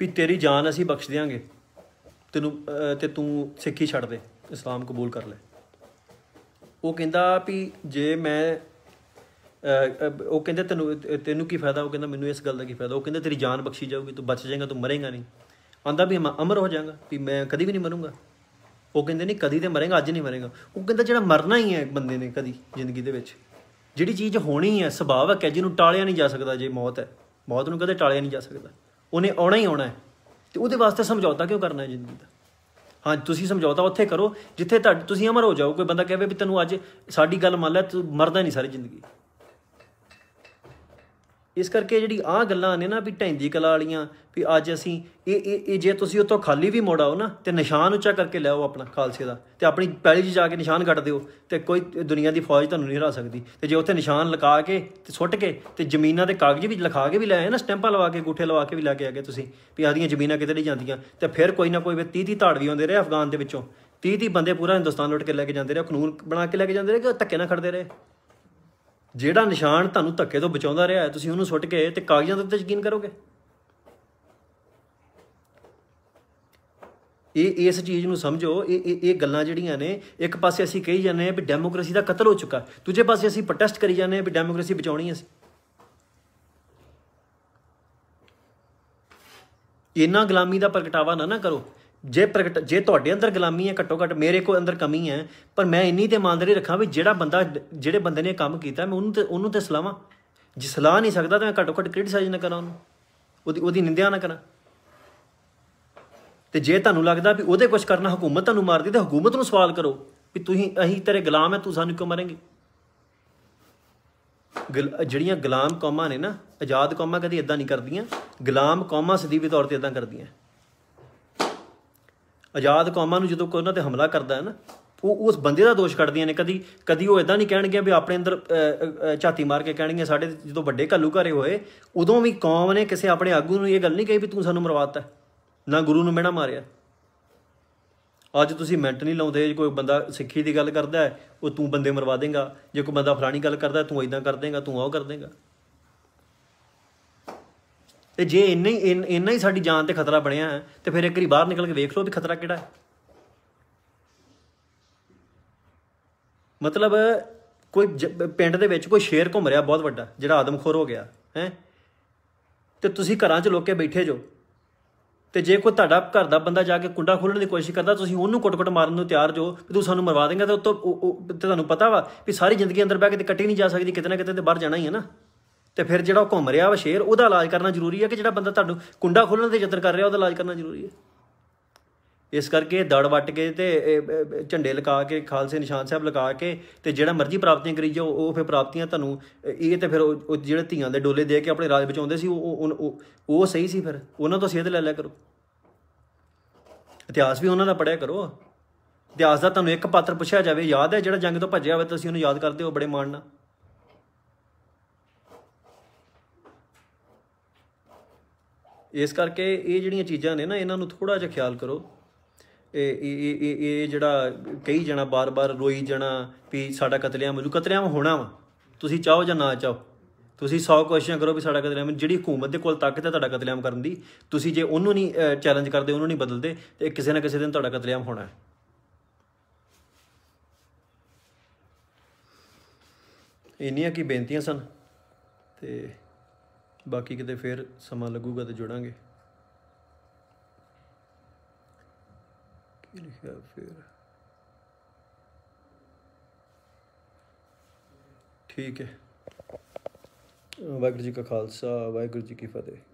ਵੀ ਤੇਰੀ ਜਾਨ ਅਸੀਂ ਬਖਸ਼ ਦਿਆਂਗੇ ਤੈਨੂੰ ਤੇ ਤੂੰ ਸਿੱਖੀ ਛੱਡ ਦੇ ਇਸਲਾਮ ਕਬੂਲ ਕਰ ਲੈ ਉਹ ਕਹਿੰਦਾ ਵੀ ਜੇ ਮੈਂ ਉਹ ਕਹਿੰਦੇ ਤੈਨੂੰ ਤੈਨੂੰ ਕੀ ਫਾਇਦਾ ਉਹ ਕਹਿੰਦਾ ਮੈਨੂੰ ਇਸ ਗੱਲ ਦਾ ਕੀ ਫਾਇਦਾ ਉਹ ਕਹਿੰਦਾ ਤੇਰੀ ਜਾਨ ਬਖਸ਼ੀ ਜਾਊਗੀ ਤੂੰ ਬਚ ਜਾਏਗਾ ਤੂੰ ਮਰੇਗਾ ਨਹੀਂ ਆਂਦਾ ਵੀ ਮੈਂ ਅਮਰ ਹੋ ਜਾਵਾਂਗਾ ਵੀ ਮੈਂ ਕਦੀ ਵੀ ਨਹੀਂ ਮਰੂੰਗਾ ਉਹ ਕਹਿੰਦੇ ਨਹੀਂ ਕਦੀ ਤੇ ਮਰੇਗਾ ਅੱਜ ਨਹੀਂ ਮਰੇਗਾ ਉਹ ਕਹਿੰਦਾ ਜਿਹੜਾ ਮਰਨਾ ਹੀ ਹੈ ਇੱਕ ਬੰਦੇ ਨੇ ਕਦੀ ਜ਼ਿੰਦਗੀ ਦੇ ਵਿੱਚ ਜਿਹੜੀ ਚੀਜ਼ ਹੋਣੀ ਹੈ ਸੁਭਾਵਕ ਹੈ ਜਿਹਨੂੰ ਟਾਲਿਆ ਨਹੀਂ ਜਾ ਸਕਦਾ ਜੇ ਮੌਤ ਹੈ ਮੌਤ ਨੂੰ ਕਦੇ ਟਾਲਿਆ ਨਹੀਂ ਜਾ ਸਕਦਾ ਉਹਨੇ ਆਉਣਾ ਹੀ ਆਉਣਾ ਹੈ ਤੇ ਉਹਦੇ ਵਾਸਤੇ ਸਮਝੌਤਾ ਕਿਉਂ ਕਰਨਾ ਹੈ ਜ਼ਿੰਦਗੀ ਦਾ ਹਾਂ ਤੁਸੀਂ ਸਮਝੌਤਾ ਉੱਥੇ ਕਰੋ ਜਿੱਥੇ ਤੁਸੀਂ ਅਮਰ ਹੋ ਜਾਓ ਕੋਈ ਬੰਦਾ ਕਹੇ ਵੀ ਤੈਨੂੰ ਅੱਜ ਸਾਡੀ ਗੱਲ ਮੰਨ ਲੈ ਤੂੰ ਮਰਦਾ ਨਹੀਂ ਸਾਰੀ ਜ਼ਿੰਦਗੀ ਇਸ ਕਰਕੇ ਜਿਹੜੀ ਆਹ ਗੱਲਾਂ ਨੇ ਨਾ ਵੀ ਢੈਂਦੀ ਕਲਾ ਵਾਲੀਆਂ ਵੀ ਅੱਜ ਅਸੀਂ ਇਹ ਇਹ ਜੇ ਤੁਸੀਂ ਉੱਥੋਂ ਖਾਲੀ ਵੀ ਮੋੜਾਓ ਨਾ ਤੇ ਨਿਸ਼ਾਨ ਉੱਚਾ ਕਰਕੇ ਲਿਆਓ ਆਪਣਾ ਖਾਲਸੇ ਦਾ ਤੇ ਆਪਣੀ ਪਹਿਲੀ ਜੀ ਜਾ ਕੇ ਨਿਸ਼ਾਨ ਗੱਡ ਦਿਓ ਤੇ ਕੋਈ ਦੁਨੀਆ ਦੀ ਫੌਜ ਤੁਹਾਨੂੰ ਨਹੀਂ ਹਰਾ ਸਕਦੀ ਤੇ ਜੇ ਉੱਥੇ ਨਿਸ਼ਾਨ ਲਗਾ ਕੇ ਤੇ ਸੁੱਟ ਕੇ ਤੇ ਜ਼ਮੀਨਾਂ ਦੇ ਕਾਗਜ਼ ਵੀ ਲਿਖਾ ਕੇ ਵੀ ਲੈ ਆਏ ਨਾ ਸਟੈਂਪਾਂ ਲਵਾ ਕੇ ਗੁੱਠੇ ਲਵਾ ਕੇ ਵੀ ਲੈ ਕੇ ਆ ਗਏ ਤੁਸੀਂ ਵੀ ਆਦੀਆਂ ਜ਼ਮੀਨਾਂ ਕਿਤੇ ਨਹੀਂ ਜਾਂਦੀਆਂ ਤੇ ਫਿਰ ਕੋਈ ਨਾ ਕੋਈ ਵੀ 30 30 ਧਾੜ ਵੀ ਆਉਂਦੇ ਰਹੇ ਅਫਗਾਨ ਦੇ ਵਿੱਚੋਂ 30 30 ਬੰਦੇ ਪੂਰਾ ਹਿੰਦੁਸਤਾਨ ਲੁੱਟ ਕੇ ਲੈ ਕੇ ਜਾਂਦੇ ਰਹੇ ਕਾਨੂੰਨ ਬਣਾ ਕੇ ਲੈ ਕੇ ਜਾਂਦੇ ਰਹੇ ਕਿ ਧੱਕੇ ਨਾਲ ਖੜਦੇ ਰਹੇ ਜਿਹੜਾ ਨਿਸ਼ਾਨ ਤੁਹਾਨੂੰ ਧੱਕੇ ਤੋਂ ਬਚਾਉਂਦਾ ਰਿਹਾ ਹੈ ਤੁਸੀਂ ਉਹਨੂੰ ਸੁੱਟ ਕੇ ਤੇ ਕਾਗਜ਼ਾਂ ਦੇ ਉੱਤੇ ਯਕੀਨ ਕਰੋਗੇ ਇਹ ਇਸ ਚੀਜ਼ ਨੂੰ ਸਮਝੋ ਇਹ ਇਹ ਗੱਲਾਂ ਜਿਹੜੀਆਂ ਨੇ ਇੱਕ ਪਾਸੇ ਅਸੀਂ ਕਹੀ ਜਾਂਦੇ ਆ ਵੀ ਡੈਮੋਕ੍ਰੇਸੀ ਦਾ ਕਤਲ ਹੋ ਚੁੱਕਾ ਦੂਜੇ ਪਾਸੇ ਅਸੀਂ ਪ੍ਰੋਟੈਸਟ ਕਰੀ ਜਾਂਦੇ ਆ ਵੀ ਡੈਮੋਕ੍ਰੇਸੀ ਬਚਾਉਣੀ ਅਸੀਂ ਇਹਨਾਂ ਗੁਲਾਮੀ ਦਾ ਪ੍ਰਗਟਾਵਾ ਨਾ ਨਾ ਕਰੋ ਜੇ ਪ੍ਰਗਟ ਜੇ ਤੁਹਾਡੇ ਅੰਦਰ ਗੁਲਾਮੀ ਹੈ ਘੱਟੋ ਘੱਟ ਮੇਰੇ ਕੋਲ ਅੰਦਰ ਕਮੀ ਹੈ ਪਰ ਮੈਂ ਇੰਨੀ ਤੇ ਇਮਾਨਦਾਰੀ ਰੱਖਾਂ ਵੀ ਜਿਹੜਾ ਬੰਦਾ ਜਿਹੜੇ ਬੰਦੇ ਨੇ ਕੰਮ ਕੀਤਾ ਮੈਂ ਉਹਨੂੰ ਤੇ ਉਹਨੂੰ ਤੇ ਸਲਾਹਾਂ ਜੇ ਸਲਾਹ ਨਹੀਂ ਸਕਦਾ ਤਾਂ ਮੈਂ ਘੱਟੋ ਘੱਟ ਕ੍ਰਿਟਿਸਾਈਜ਼ ਨਾ ਕਰਾਂ ਉਹਨੂੰ ਉਹਦੀ ਉਹਦੀ ਨਿੰਦਿਆ ਨਾ ਕਰਾਂ ਤੇ ਜੇ ਤੁਹਾਨੂੰ ਲੱਗਦਾ ਵੀ ਉਹਦੇ ਕੁਝ ਕਰਨਾ ਹਕੂਮਤ ਤੁਹਾਨੂੰ ਮਾਰਦੀ ਤਾਂ ਹਕੂਮਤ ਨੂੰ ਸਵਾਲ ਕਰੋ ਵੀ ਤੁਸੀਂ ਅਹੀਂ ਤੇਰੇ ਗੁਲਾਮ ਹੈ ਤੂੰ ਸਾਨੂੰ ਕਿਉਂ ਮਾਰੇਂਗੇ ਜਿਹੜੀਆਂ ਗੁਲਾਮ ਕੌਮਾਂ ਨੇ ਨਾ ਆਜ਼ਾਦ ਕੌਮਾਂ ਕਦੀ ਇਦਾਂ ਨਹੀਂ ਕਰਦੀਆਂ ਗੁਲਾਮ ਕੌਮਾਂ ਸਦੀਵੀ ਤੌਰ ਤੇ ਇਦਾਂ ਕਰਦੀਆਂ ਆਜ਼ਾਦ ਕੌਮਾਂ ਨੂੰ ਜਦੋਂ ਕੋਈ ਉਹਨਾਂ ਤੇ ਹਮਲਾ ਕਰਦਾ ਹੈ ਨਾ ਉਹ ਉਸ ਬੰਦੇ ਦਾ ਦੋਸ਼ ਕੱਢਦੀਆਂ ਨੇ ਕਦੀ ਕਦੀ ਉਹ ਇਦਾਂ ਨਹੀਂ ਕਹਿਣਗੇ ਵੀ ਆਪਣੇ ਅੰਦਰ ਛਾਤੀ ਮਾਰ ਕੇ ਕਹਿਣਗੇ ਸਾਡੇ ਜਦੋਂ ਵੱਡੇ ਕੱਲੂ ਘਰੇ ਹੋਏ ਉਦੋਂ ਵੀ ਕੌਮ ਨੇ ਕਿਸੇ ਆਪਣੇ ਆਗੂ ਨੂੰ ਇਹ ਗੱਲ ਨਹੀਂ ਕਹੀ ਵੀ ਤੂੰ ਸਾਨੂੰ ਮਰਵਾਤਾ ਨਾ ਗੁਰੂ ਨੂੰ ਮਿਹਣਾ ਮਾਰਿਆ ਅੱਜ ਤੁਸੀਂ ਮਿੰਟ ਨਹੀਂ ਲਾਉਂਦੇ ਜੇ ਕੋਈ ਬੰਦਾ ਸਿੱਖੀ ਦੀ ਗੱਲ ਕਰਦਾ ਹੈ ਉਹ ਤੂੰ ਬੰਦੇ ਮਰਵਾ ਦੇਗਾ ਜੇ ਕੋਈ ਬੰਦਾ ਫਲਾਣੀ ਗੱਲ ਕਰਦਾ ਤੂੰ ਇਦਾਂ ਕਰ ਦੇਗਾ ਤੂੰ ਉਹ ਕਰ ਦੇਗਾ ਤੇ ਜੇ ਇੰਨਾ ਹੀ ਇੰਨਾ ਹੀ ਸਾਡੀ ਜਾਨ ਤੇ ਖਤਰਾ ਬਣਿਆ ਹੈ ਤੇ ਫਿਰ ਇੱਕ ਵਾਰੀ ਬਾਹਰ ਨਿਕਲ ਕੇ ਵੇਖ ਲਓ ਤੇ ਖਤਰਾ ਕਿਹੜਾ ਹੈ ਮਤਲਬ ਕੋਈ ਪਿੰਡ ਦੇ ਵਿੱਚ ਕੋਈ ਸ਼ੇਰ ਘੁੰਮ ਰਿਹਾ ਬਹੁਤ ਵੱਡਾ ਜਿਹੜਾ ਆਦਮਖੋਰ ਹੋ ਗਿਆ ਹੈ ਤੇ ਤੁਸੀਂ ਘਰਾਂ 'ਚ ਲੋਕੇ ਬੈਠੇ ਜੋ ਤੇ ਜੇ ਕੋਈ ਤੁਹਾਡਾ ਘਰ ਦਾ ਬੰਦਾ ਜਾ ਕੇ ਕੁੰਡਾ ਖੋਲਣ ਦੀ ਕੋਸ਼ਿਸ਼ ਕਰਦਾ ਤੁਸੀਂ ਉਹਨੂੰ ਕੁੱਟਕੁੱਟ ਮਾਰਨ ਨੂੰ ਤਿਆਰ ਜੋ ਕਿ ਤੂੰ ਸਾਨੂੰ ਮਰਵਾ ਦੇਂਗਾ ਤੇ ਉਹ ਤੇ ਤੁਹਾਨੂੰ ਪਤਾ ਵਾ ਵੀ ਸਾਰੀ ਜ਼ਿੰਦਗੀ ਅੰਦਰ ਬੈ ਕੇ ਤੇ ਕੱਟੀ ਨਹੀਂ ਜਾ ਸਕਦੀ ਕਿਤੇ ਨਾ ਕਿਤੇ ਤੇ ਬਾਹਰ ਜਾਣਾ ਹੀ ਹੈ ਨਾ ਤੇ ਫਿਰ ਜਿਹੜਾ ਘੁੰਮ ਰਿਹਾ ਵਾ ਸ਼ੇਰ ਉਹਦਾ ਇਲਾਜ ਕਰਨਾ ਜ਼ਰੂਰੀ ਹੈ ਕਿ ਜਿਹੜਾ ਬੰਦਾ ਤੁਹਾਨੂੰ ਕੁੰਡਾ ਖੋਲਣ ਦੇ ਯਤਨ ਕਰ ਰਿਹਾ ਉਹਦਾ ਇਲਾਜ ਕਰਨਾ ਜ਼ਰੂਰੀ ਹੈ ਇਸ ਕਰਕੇ ਦੜ ਵੱਟ ਕੇ ਤੇ ਝੰਡੇ ਲਗਾ ਕੇ ਖਾਲਸੇ ਨਿਸ਼ਾਨ ਸਾਹਿਬ ਲਗਾ ਕੇ ਤੇ ਜਿਹੜਾ ਮਰਜ਼ੀ ਪ੍ਰਾਪਤੀਆਂ ਕਰੀ ਜਾਓ ਉਹ ਫਿਰ ਪ੍ਰਾਪਤੀਆਂ ਤੁਹਾਨੂੰ ਇਹ ਤੇ ਫਿਰ ਉਹ ਜਿਹੜੇ ਧੀਆਂ ਦੇ ਡੋਲੇ ਦੇ ਕੇ ਆਪਣੇ ਰਾਜ ਬਚਾਉਂਦੇ ਸੀ ਉਹ ਉਹ ਸਹੀ ਸੀ ਫਿਰ ਉਹਨਾਂ ਤੋਂ ਸੇਧ ਲੈ ਲਿਆ ਕਰੋ ਇਤਿਹਾਸ ਵੀ ਉਹਨਾਂ ਦਾ ਪੜਿਆ ਕਰੋ ਇਤਿਹਾਸ ਦਾ ਤੁਹਾਨੂੰ ਇੱਕ ਪਾਤਰ ਪੁੱਛਿਆ ਜਾਵੇ ਯਾਦ ਹੈ ਜਿਹੜਾ ਜੰਗ ਤੋਂ ਭੱਜਿਆ ਹੋਵੇ ਤੁਸੀਂ ਉਹਨੂੰ ਯਾਦ ਕਰਦੇ ਹੋ ਬੜੇ ਮਾਣ ਨਾਲ ਇਸ ਕਰਕੇ ਇਹ ਜਿਹੜੀਆਂ ਚੀਜ਼ਾਂ ਨੇ ਨਾ ਇਹਨਾਂ ਨੂੰ ਥੋੜਾ ਜਿਹਾ ਖਿਆਲ ਕਰੋ ਇਹ ਇਹ ਇਹ ਇਹ ਜਿਹੜਾ ਕਈ ਜਣਾ ਬਾਰ-ਬਾਰ ਰੋਈ ਜਣਾ ਵੀ ਸਾਡਾ ਕਤਲੇਆਮ ਹੋ ਜੂ ਹੋਣਾ ਵਾ ਤੁਸੀਂ ਚਾਹੋ ਜਾਂ ਨਾ ਚਾਹੋ ਤੁਸੀਂ 100 ਕੋਸ਼ਿਸ਼ਾਂ ਕਰੋ ਵੀ ਸਾਡਾ ਕਤਲੇਆਮ ਜਿਹੜੀ ਹਕੂਮਤ ਦੇ ਕੋਲ ਤਾਕਤ ਹੈ ਤੁਹਾਡਾ ਕਤਲੇਆਮ ਕਰਨ ਦੀ ਤੁਸੀਂ ਜੇ ਉਹਨੂੰ ਨਹੀਂ ਚੈਲੰਜ ਕਰਦੇ ਉਹਨੂੰ ਨਹੀਂ ਬਦਲਦੇ ਤੇ ਕਿਸੇ ਨਾ ਕਿਸੇ ਦਿਨ ਤੁਹਾਡਾ ਕਤਲੇਆਮ ਹੋਣਾ ਹੈ ਇੰਨੀਆਂ ਕੀ ਬੇਨਤੀਆਂ ਸਨ ਤੇ ਬਾਕੀ ਕਿਤੇ ਫਿਰ ਸਮਾਂ ਲੱਗੂਗਾ ਤੇ ਜੁੜਾਂਗੇ ਕੀ ਲਿਖਿਆ ਫਿਰ ਠੀਕ ਹੈ ਵਾਹਿਗੁਰੂ ਜੀ ਕਾ ਖਾਲਸਾ ਵਾਹਿਗੁਰੂ ਜੀ ਕੀ ਫਤਿਹ